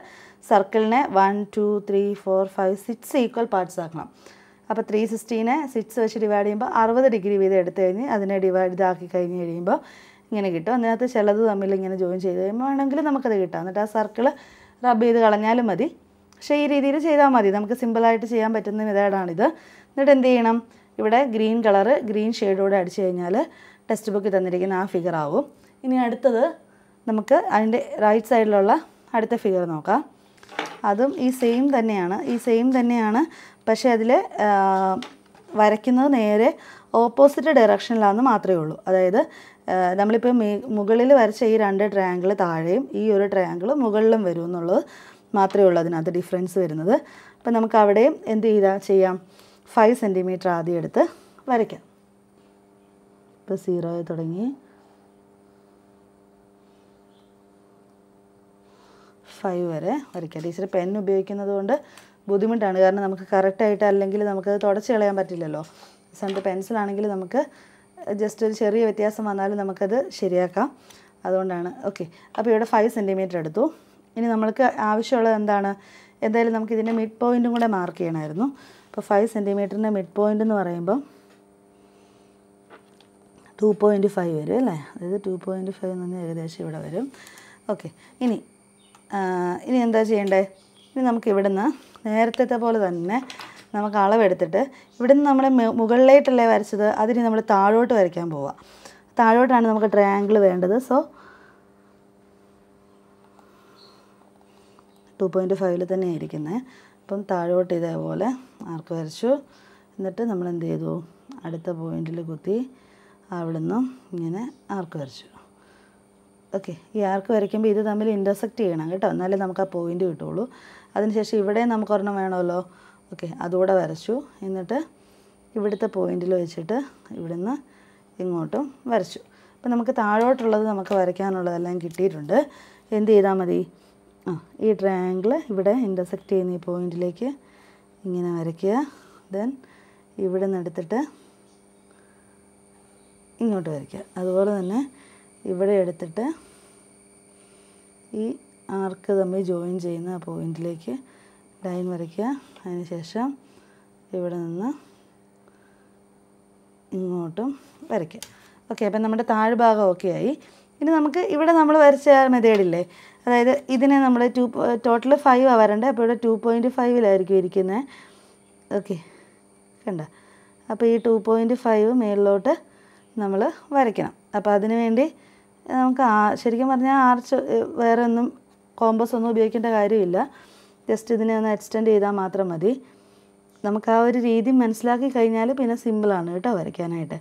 Speaker 1: സർക്കിളിനെ one two three four five six equal parts ആക്കണം അപ്പോൾ ത്രീ സിക്സ്റ്റീനെ സിക്സ് വെച്ച് ഡിവൈഡ് ചെയ്യുമ്പോൾ അറുപത് ഡിഗ്രി വീതം എടുത്ത് കഴിഞ്ഞ് അതിനെ ഡിവൈഡ് ഇതാക്കി കഴിഞ്ഞ് കഴിയുമ്പോൾ ഇങ്ങനെ കിട്ടും അതിനകത്ത് ചിലത് തമ്മിൽ ഇങ്ങനെ ജോയിൻ ചെയ്ത് കഴിയുമ്പോൾ വേണമെങ്കിൽ നമുക്കത് കിട്ടാം എന്നിട്ട് ആ സർക്കിൾ റബ്ബ് ചെയ്ത് കളഞ്ഞാലും മതി പക്ഷേ ഈ രീതിയിൽ ചെയ്താൽ മതി നമുക്ക് സിമ്പിളായിട്ട് ചെയ്യാൻ പറ്റുന്ന മെത്തേഡാണിത് എന്നിട്ട് എന്ത് ചെയ്യണം ഇവിടെ ഗ്രീൻ കളറ് ഗ്രീൻ ഷെയ്ഡോടെ അടിച്ചു കഴിഞ്ഞാൽ ടെക്സ്റ്റ് ബുക്കിൽ തന്നിരിക്കുന്ന ആ ഫിഗർ ആവും ഇനി അടുത്തത് നമുക്ക് അതിൻ്റെ റൈറ്റ് സൈഡിലുള്ള അടുത്ത ഫിഗർ നോക്കാം അതും ഈ സെയിം തന്നെയാണ് ഈ സെയിം തന്നെയാണ് പക്ഷേ അതിൽ വരയ്ക്കുന്നത് നേരെ ഓപ്പോസിറ്റ് ഡയറക്ഷനിലാണെന്ന് മാത്രമേ ഉള്ളൂ അതായത് നമ്മളിപ്പോൾ മുകളിൽ വരച്ച ഈ രണ്ട് ട്രയാങ്കിൾ താഴെയും ഈ ഒരു ട്രയാങ്കിൾ മുകളിലും വരും എന്നുള്ളത് മാത്രമേ ഉള്ളൂ അതിനകത്ത് ഡിഫറൻസ് വരുന്നത് അപ്പം നമുക്ക് അവിടെയും എന്ത് ചെയ്താൽ ചെയ്യാം ഫൈവ് സെൻറ്റിമീറ്റർ ആദ്യം എടുത്ത് വരയ്ക്കാം ഇപ്പോൾ സീറോയിൽ തുടങ്ങി ഫൈവ് വരെ വരയ്ക്കാം ടീച്ചർ പെൻ ഉപയോഗിക്കുന്നത് കൊണ്ട് ബുദ്ധിമുട്ടാണ് കാരണം നമുക്ക് കറക്റ്റായിട്ട് അല്ലെങ്കിൽ നമുക്കത് തുടച്ച് കളയാൻ പറ്റില്ലല്ലോ സെൻ്റെ പെൻസിലാണെങ്കിൽ നമുക്ക് ജസ്റ്റ് ഒരു ചെറിയ വ്യത്യാസം വന്നാലും നമുക്കത് ശരിയാക്കാം അതുകൊണ്ടാണ് ഓക്കെ അപ്പോൾ ഇവിടെ ഫൈവ് സെൻറ്റിമീറ്റർ എടുത്തു ഇനി നമ്മൾക്ക് ആവശ്യമുള്ളത് എന്താണ് എന്തായാലും നമുക്ക് മിഡ് പോയിൻറ്റും കൂടെ മാർക്ക് ചെയ്യണമായിരുന്നു അപ്പോൾ ഫൈവ് സെൻറ്റിമീറ്ററിൻ്റെ മിഡ് പോയിൻ്റ് എന്ന് പറയുമ്പോൾ ടു പോയിൻ്റ് ഫൈവ് വരും അല്ലേ അതായത് ടു പോയിൻറ്റ് ഫൈവ് എന്ന് പറഞ്ഞാൽ ഏകദേശം ഇവിടെ വരും ഓക്കെ ഇനി ഇനി എന്താ ചെയ്യേണ്ടത് ഇനി നമുക്ക് ഇവിടുന്ന് നേരത്തെ പോലെ തന്നെ നമുക്ക് അളവെടുത്തിട്ട് ഇവിടുന്ന് നമ്മൾ മുകളിലേട്ടല്ലേ വരച്ചത് അതിന് നമ്മൾ താഴോട്ട് വരയ്ക്കാൻ പോവാം താഴോട്ടാണ് നമുക്ക് ട്രയാങ്കിൾ വേണ്ടത് സോ ടു പോയിൻറ്റ് ഫൈവിൽ തന്നെ ആയിരിക്കുന്നത് അപ്പം താഴോട്ട് ഇതേപോലെ ആർക്ക് വരച്ചു എന്നിട്ട് നമ്മൾ എന്ത് ചെയ്തു അടുത്ത പോയിന്റിൽ കുത്തി അവിടുന്ന് ഇങ്ങനെ ആർക്ക് വരച്ചു ഓക്കെ ഈ ആർക്ക് വരയ്ക്കുമ്പോൾ ഇത് തമ്മിൽ ഇൻ്റർസെക്റ്റ് ചെയ്യണം കേട്ടോ എന്നാലേ നമുക്ക് ആ പോയിൻ്റ് കിട്ടുള്ളൂ അതിനുശേഷം ഇവിടെ നമുക്ക് ഒരെണ്ണം വേണമല്ലോ ഓക്കെ അതുകൂടെ വരച്ചു എന്നിട്ട് ഇവിടുത്തെ പോയിന്റിൽ വെച്ചിട്ട് ഇവിടുന്ന് ഇങ്ങോട്ടും വരച്ചു അപ്പം നമുക്ക് താഴോട്ടുള്ളത് നമുക്ക് വരയ്ക്കാനുള്ളതെല്ലാം കിട്ടിയിട്ടുണ്ട് എന്ത് ചെയ്താൽ മതി ആ ഈ ട്രയാങ്കിൾ ഇവിടെ ഇൻ്റർസെക്റ്റ് ചെയ്യുന്ന ഈ പോയിന്റിലേക്ക് ഇങ്ങനെ വരയ്ക്കുക ദെൻ ഇവിടെ നിന്ന് എടുത്തിട്ട് ഇങ്ങോട്ട് വരയ്ക്കുക അതുപോലെ തന്നെ ഇവിടെ എടുത്തിട്ട് ഈ ആർക്ക് തമ്മിൽ ജോയിൻ ചെയ്യുന്ന പോയിൻറ്റിലേക്ക് ലൈൻ വരയ്ക്കുക അതിനുശേഷം ഇവിടെ നിന്ന് ഇങ്ങോട്ടും വരയ്ക്കുക ഓക്കെ അപ്പം നമ്മുടെ താഴ്ഭാഗം ഓക്കെ ആയി ഇനി നമുക്ക് ഇവിടെ നമ്മൾ വരച്ച മെതേഡില്ലേ അതായത് ഇതിനെ നമ്മൾ ടു ടോട്ടൽ ഫൈവ് ആണ് വരേണ്ടത് അപ്പോൾ ഇവിടെ ടു പോയിൻറ്റ് ഫൈവിലായിരിക്കും ഇരിക്കുന്നത് ഓക്കെ കണ്ട അപ്പോൾ ഈ ടു പോയിൻറ്റ് ഫൈവ് മേളിലോട്ട് നമ്മൾ വരയ്ക്കണം അപ്പോൾ അതിനു വേണ്ടി നമുക്ക് ശരിക്കും പറഞ്ഞാൽ ആർച്ച് വേറെ ഒന്നും കോമ്പസ് ഒന്നും ഉപയോഗിക്കേണ്ട കാര്യമില്ല ജസ്റ്റ് ഇതിനെ ഒന്ന് എക്സ്റ്റെൻഡ് ചെയ്താൽ മാത്രം മതി നമുക്ക് ആ ഒരു രീതി മനസ്സിലാക്കി കഴിഞ്ഞാൽ പിന്നെ സിമ്പിളാണ് കേട്ടോ വരയ്ക്കാനായിട്ട്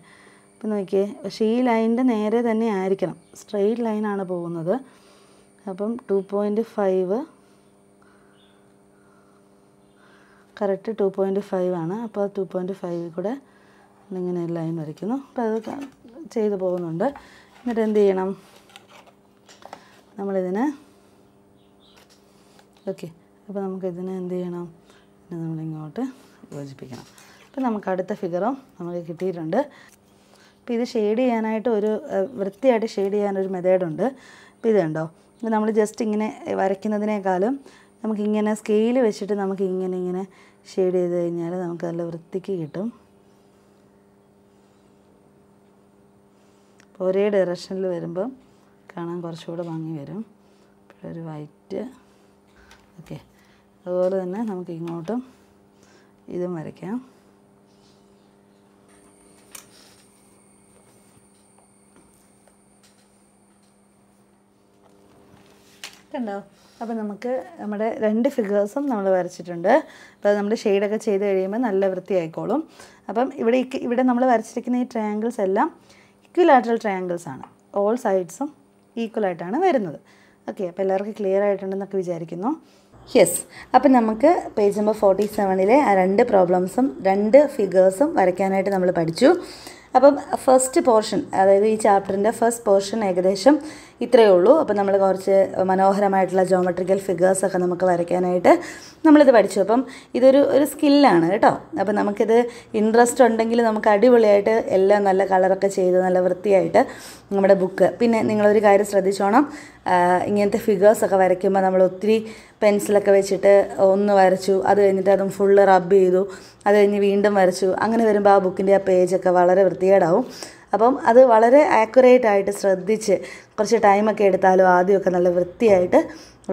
Speaker 1: ഇപ്പം നോക്കിയേ പക്ഷേ ഈ ലൈനിൻ്റെ നേരെ തന്നെ ആയിരിക്കണം സ്ട്രെയിറ്റ് ലൈനാണ് പോകുന്നത് അപ്പം two point five correct two point five ആണ് അപ്പോൾ ടു പോയിൻറ്റ് ഫൈവിൽ കൂടെ ഇങ്ങനെ ലൈൻ വരയ്ക്കുന്നു അപ്പോൾ അത് ചെയ്തു പോകുന്നുണ്ട് എന്നിട്ട് എന്ത് ചെയ്യണം നമ്മളിതിന് ഓക്കെ അപ്പോൾ നമുക്കിതിനെ എന്ത് ചെയ്യണം നമ്മളിങ്ങോട്ട് യോജിപ്പിക്കണം അപ്പോൾ നമുക്ക് അടുത്ത ഫിഗറും നമുക്ക് കിട്ടിയിട്ടുണ്ട് അപ്പോൾ ഇത് ഷെയ്ഡ് ചെയ്യാനായിട്ട് ഒരു വൃത്തിയായിട്ട് ഷെയ്ഡ് ചെയ്യാനൊരു മെത്തേഡുണ്ട് അപ്പോൾ ഇതുണ്ടോ കണ്ടോ അപ്പോൾ നമ്മൾ ജസ്റ്റ് ഇങ്ങനെ വരയ്ക്കുന്നതിനേക്കാളും നമുക്കിങ്ങനെ സ്കെയിൽ വെച്ചിട്ട് നമുക്ക് ഇങ്ങനെ ഇങ്ങനെ ഷെയ്ഡ് ചെയ്ത് കഴിഞ്ഞാൽ നമുക്ക് നല്ല വൃത്തിക്ക് കിട്ടും ഒരേ ഡയറക്ഷനിൽ വരുമ്പം കാണാൻ കുറച്ചുകൂടെ ഭംഗി വരും ഒരു വൈറ്റ് ഓക്കെ അതുപോലെ തന്നെ നമുക്ക് ഇങ്ങോട്ടും ഇതും വരയ്ക്കാം കണ്ടോ അപ്പോൾ നമുക്ക് നമ്മുടെ രണ്ട് ഫിഗേഴ്സും നമ്മൾ വരച്ചിട്ടുണ്ട് അപ്പോൾ നമ്മൾ ഷെയ്ഡൊക്കെ ചെയ്ത് കഴിയുമ്പോൾ നല്ല വൃത്തിയായിക്കോളും അപ്പം ഇവിടെ ഇവിടെ നമ്മൾ വരച്ചിരിക്കുന്ന ഈ ട്രയാങ്കിൾസ് എല്ലാം ഇക്വിലാറ്ററൽ ട്രയാങ്കിൾസ് ആണ് ഓൾ സൈഡ്സും ഈക്വലായിട്ടാണ് വരുന്നത് ഓക്കെ അപ്പോൾ എല്ലാവർക്കും ക്ലിയർ ആയിട്ടുണ്ടെന്നൊക്കെ വിചാരിക്കുന്നു യെസ് അപ്പം നമുക്ക് പേജ് നമ്പർ ഫോർട്ടി സെവനിലെ ആ രണ്ട് പ്രോബ്ലംസും രണ്ട് ഫിഗേഴ്സും വരയ്ക്കാനായിട്ട് നമ്മൾ പഠിച്ചു അപ്പം ഫസ്റ്റ് പോർഷൻ അതായത് ഈ ചാപ്റ്ററിൻ്റെ ഫസ്റ്റ് പോർഷൻ ഏകദേശം ഇത്രയേ ഉള്ളൂ അപ്പം നമ്മൾ കുറച്ച് മനോഹരമായിട്ടുള്ള ജോമെട്രിക്കൽ ഫിഗേഴ്സൊക്കെ നമുക്ക് വരയ്ക്കാനായിട്ട് നമ്മളിത് പഠിച്ചു അപ്പം ഇതൊരു ഒരു സ്കില്ലാണ് കേട്ടോ അപ്പം നമുക്കിത് ഇൻട്രസ്റ്റ് ഉണ്ടെങ്കിൽ നമുക്ക് അടിപൊളിയായിട്ട് എല്ലാം നല്ല കളറൊക്കെ ചെയ്ത് നല്ല വൃത്തിയായിട്ട് നമ്മുടെ ബുക്ക് പിന്നെ നിങ്ങളൊരു കാര്യം ശ്രദ്ധിച്ചോണം ഇങ്ങനത്തെ ഫിഗേഴ്സൊക്കെ വരയ്ക്കുമ്പോൾ നമ്മൾ ഒത്തിരി പെൻസിലൊക്കെ വെച്ചിട്ട് ഒന്ന് വരച്ചു അത് കഴിഞ്ഞിട്ട് അതും ഫുള്ള് റബ്ബ് ചെയ്തു അത് കഴിഞ്ഞ് വീണ്ടും വരച്ചു അങ്ങനെ വരുമ്പോൾ ആ ബുക്കിൻ്റെ ആ പേജൊക്കെ വളരെ വൃത്തികേടാവും അപ്പം അത് വളരെ ആക്യുറേറ്റ് ആയിട്ട് ശ്രദ്ധിച്ച് കുറച്ച് ടൈമൊക്കെ എടുത്താലും ആദ്യമൊക്കെ നല്ല വൃത്തിയായിട്ട്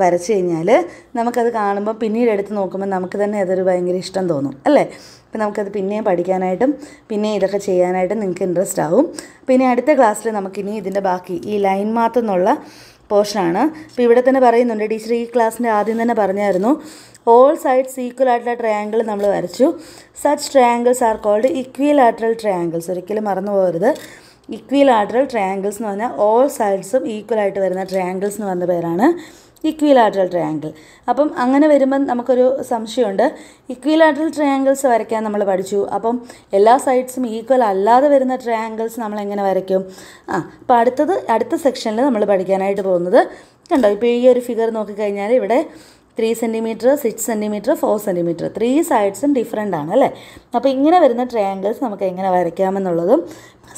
Speaker 1: വരച്ചു കഴിഞ്ഞാൽ നമുക്കത് കാണുമ്പോൾ പിന്നീട് എടുത്ത് നോക്കുമ്പോൾ നമുക്ക് തന്നെ അതൊരു ഭയങ്കര ഇഷ്ടം തോന്നും അല്ലേ അപ്പം നമുക്കത് പിന്നെയും പഠിക്കാനായിട്ടും പിന്നെയും ഇതൊക്കെ ചെയ്യാനായിട്ടും നിങ്ങൾക്ക് ഇൻട്രസ്റ്റ് ആവും പിന്നെ അടുത്ത ക്ലാസ്സിൽ നമുക്കിനി ഇതിൻ്റെ ബാക്കി ഈ ലൈൻ മാത്രം എന്നുള്ള പോർഷനാണ് അപ്പോൾ ഇവിടെ തന്നെ പറയുന്നുണ്ട് ടീച്ചർ ഈ ക്ലാസ്സിൻ്റെ ആദ്യം തന്നെ പറഞ്ഞായിരുന്നു ഓൾ സൈഡ്സ് ഈക്വൽ ആയിട്ടുള്ള ട്രയാങ്കിൾ നമ്മൾ വരച്ചു സച്ച് ട്രയാങ്കിൾസ് ആർ കോൾഡ് ആയിട്ടുള്ള ട്രയാങ്കിൾസ് ഒരിക്കലും മറന്നു പോകരുത് ആയിട്ടുള്ള ട്രയാങ്കിൾസ് എന്ന് പറഞ്ഞാൽ ഓൾ സൈഡ്സും ഈക്വൽ ആയിട്ട് വരുന്ന ട്രയാങ്കിൾസ് എന്ന് പറഞ്ഞ പേരാണ് ഇക്വിലാറ്ററൽ ട്രയാങ്കിൾ അപ്പം അങ്ങനെ വരുമ്പം നമുക്കൊരു സംശയമുണ്ട് ഇക്വിലാറ്ററൽ ട്രയാങ്കിൾസ് വരയ്ക്കാൻ നമ്മൾ പഠിച്ചു അപ്പം എല്ലാ സൈഡ്സും ഈക്വൽ അല്ലാതെ വരുന്ന ട്രയാങ്കിൾസ് നമ്മൾ എങ്ങനെ വരയ്ക്കും ആ അപ്പം അടുത്തത് അടുത്ത സെക്ഷനിൽ നമ്മൾ പഠിക്കാനായിട്ട് പോകുന്നത് കണ്ടോ ഇപ്പോൾ ഈ ഒരു ഫിഗർ നോക്കിക്കഴിഞ്ഞാൽ ഇവിടെ three centimetre six centimetre four centimetre three സൈഡ്സും ഡിഫറെൻ്റ് ആണ് അല്ലേ അപ്പോൾ ഇങ്ങനെ വരുന്ന ട്രയാങ്കിൾസ് നമുക്ക് എങ്ങനെ വരയ്ക്കാമെന്നുള്ളതും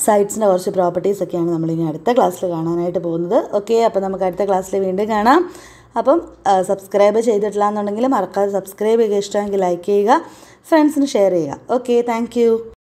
Speaker 1: സൈറ്റ്സിൻ്റെ കുറച്ച് പ്രോപ്പർട്ടീസ് ഒക്കെയാണ് നമ്മളിനി അടുത്ത ക്ലാസ്സിൽ കാണാനായിട്ട് പോകുന്നത് ഓക്കെ അപ്പോൾ നമുക്ക് അടുത്ത ക്ലാസ്സിൽ വീണ്ടും കാണാം അപ്പം സബ്സ്ക്രൈബ് ചെയ്തിട്ടില്ല എന്നുണ്ടെങ്കിൽ മറക്കാതെ സബ്സ്ക്രൈബ് ചെയ്യുക ഇഷ്ടമെങ്കിൽ ലൈക്ക് ചെയ്യുക ഫ്രണ്ട്സിന് ഷെയർ ചെയ്യുക ഓക്കെ താങ്ക്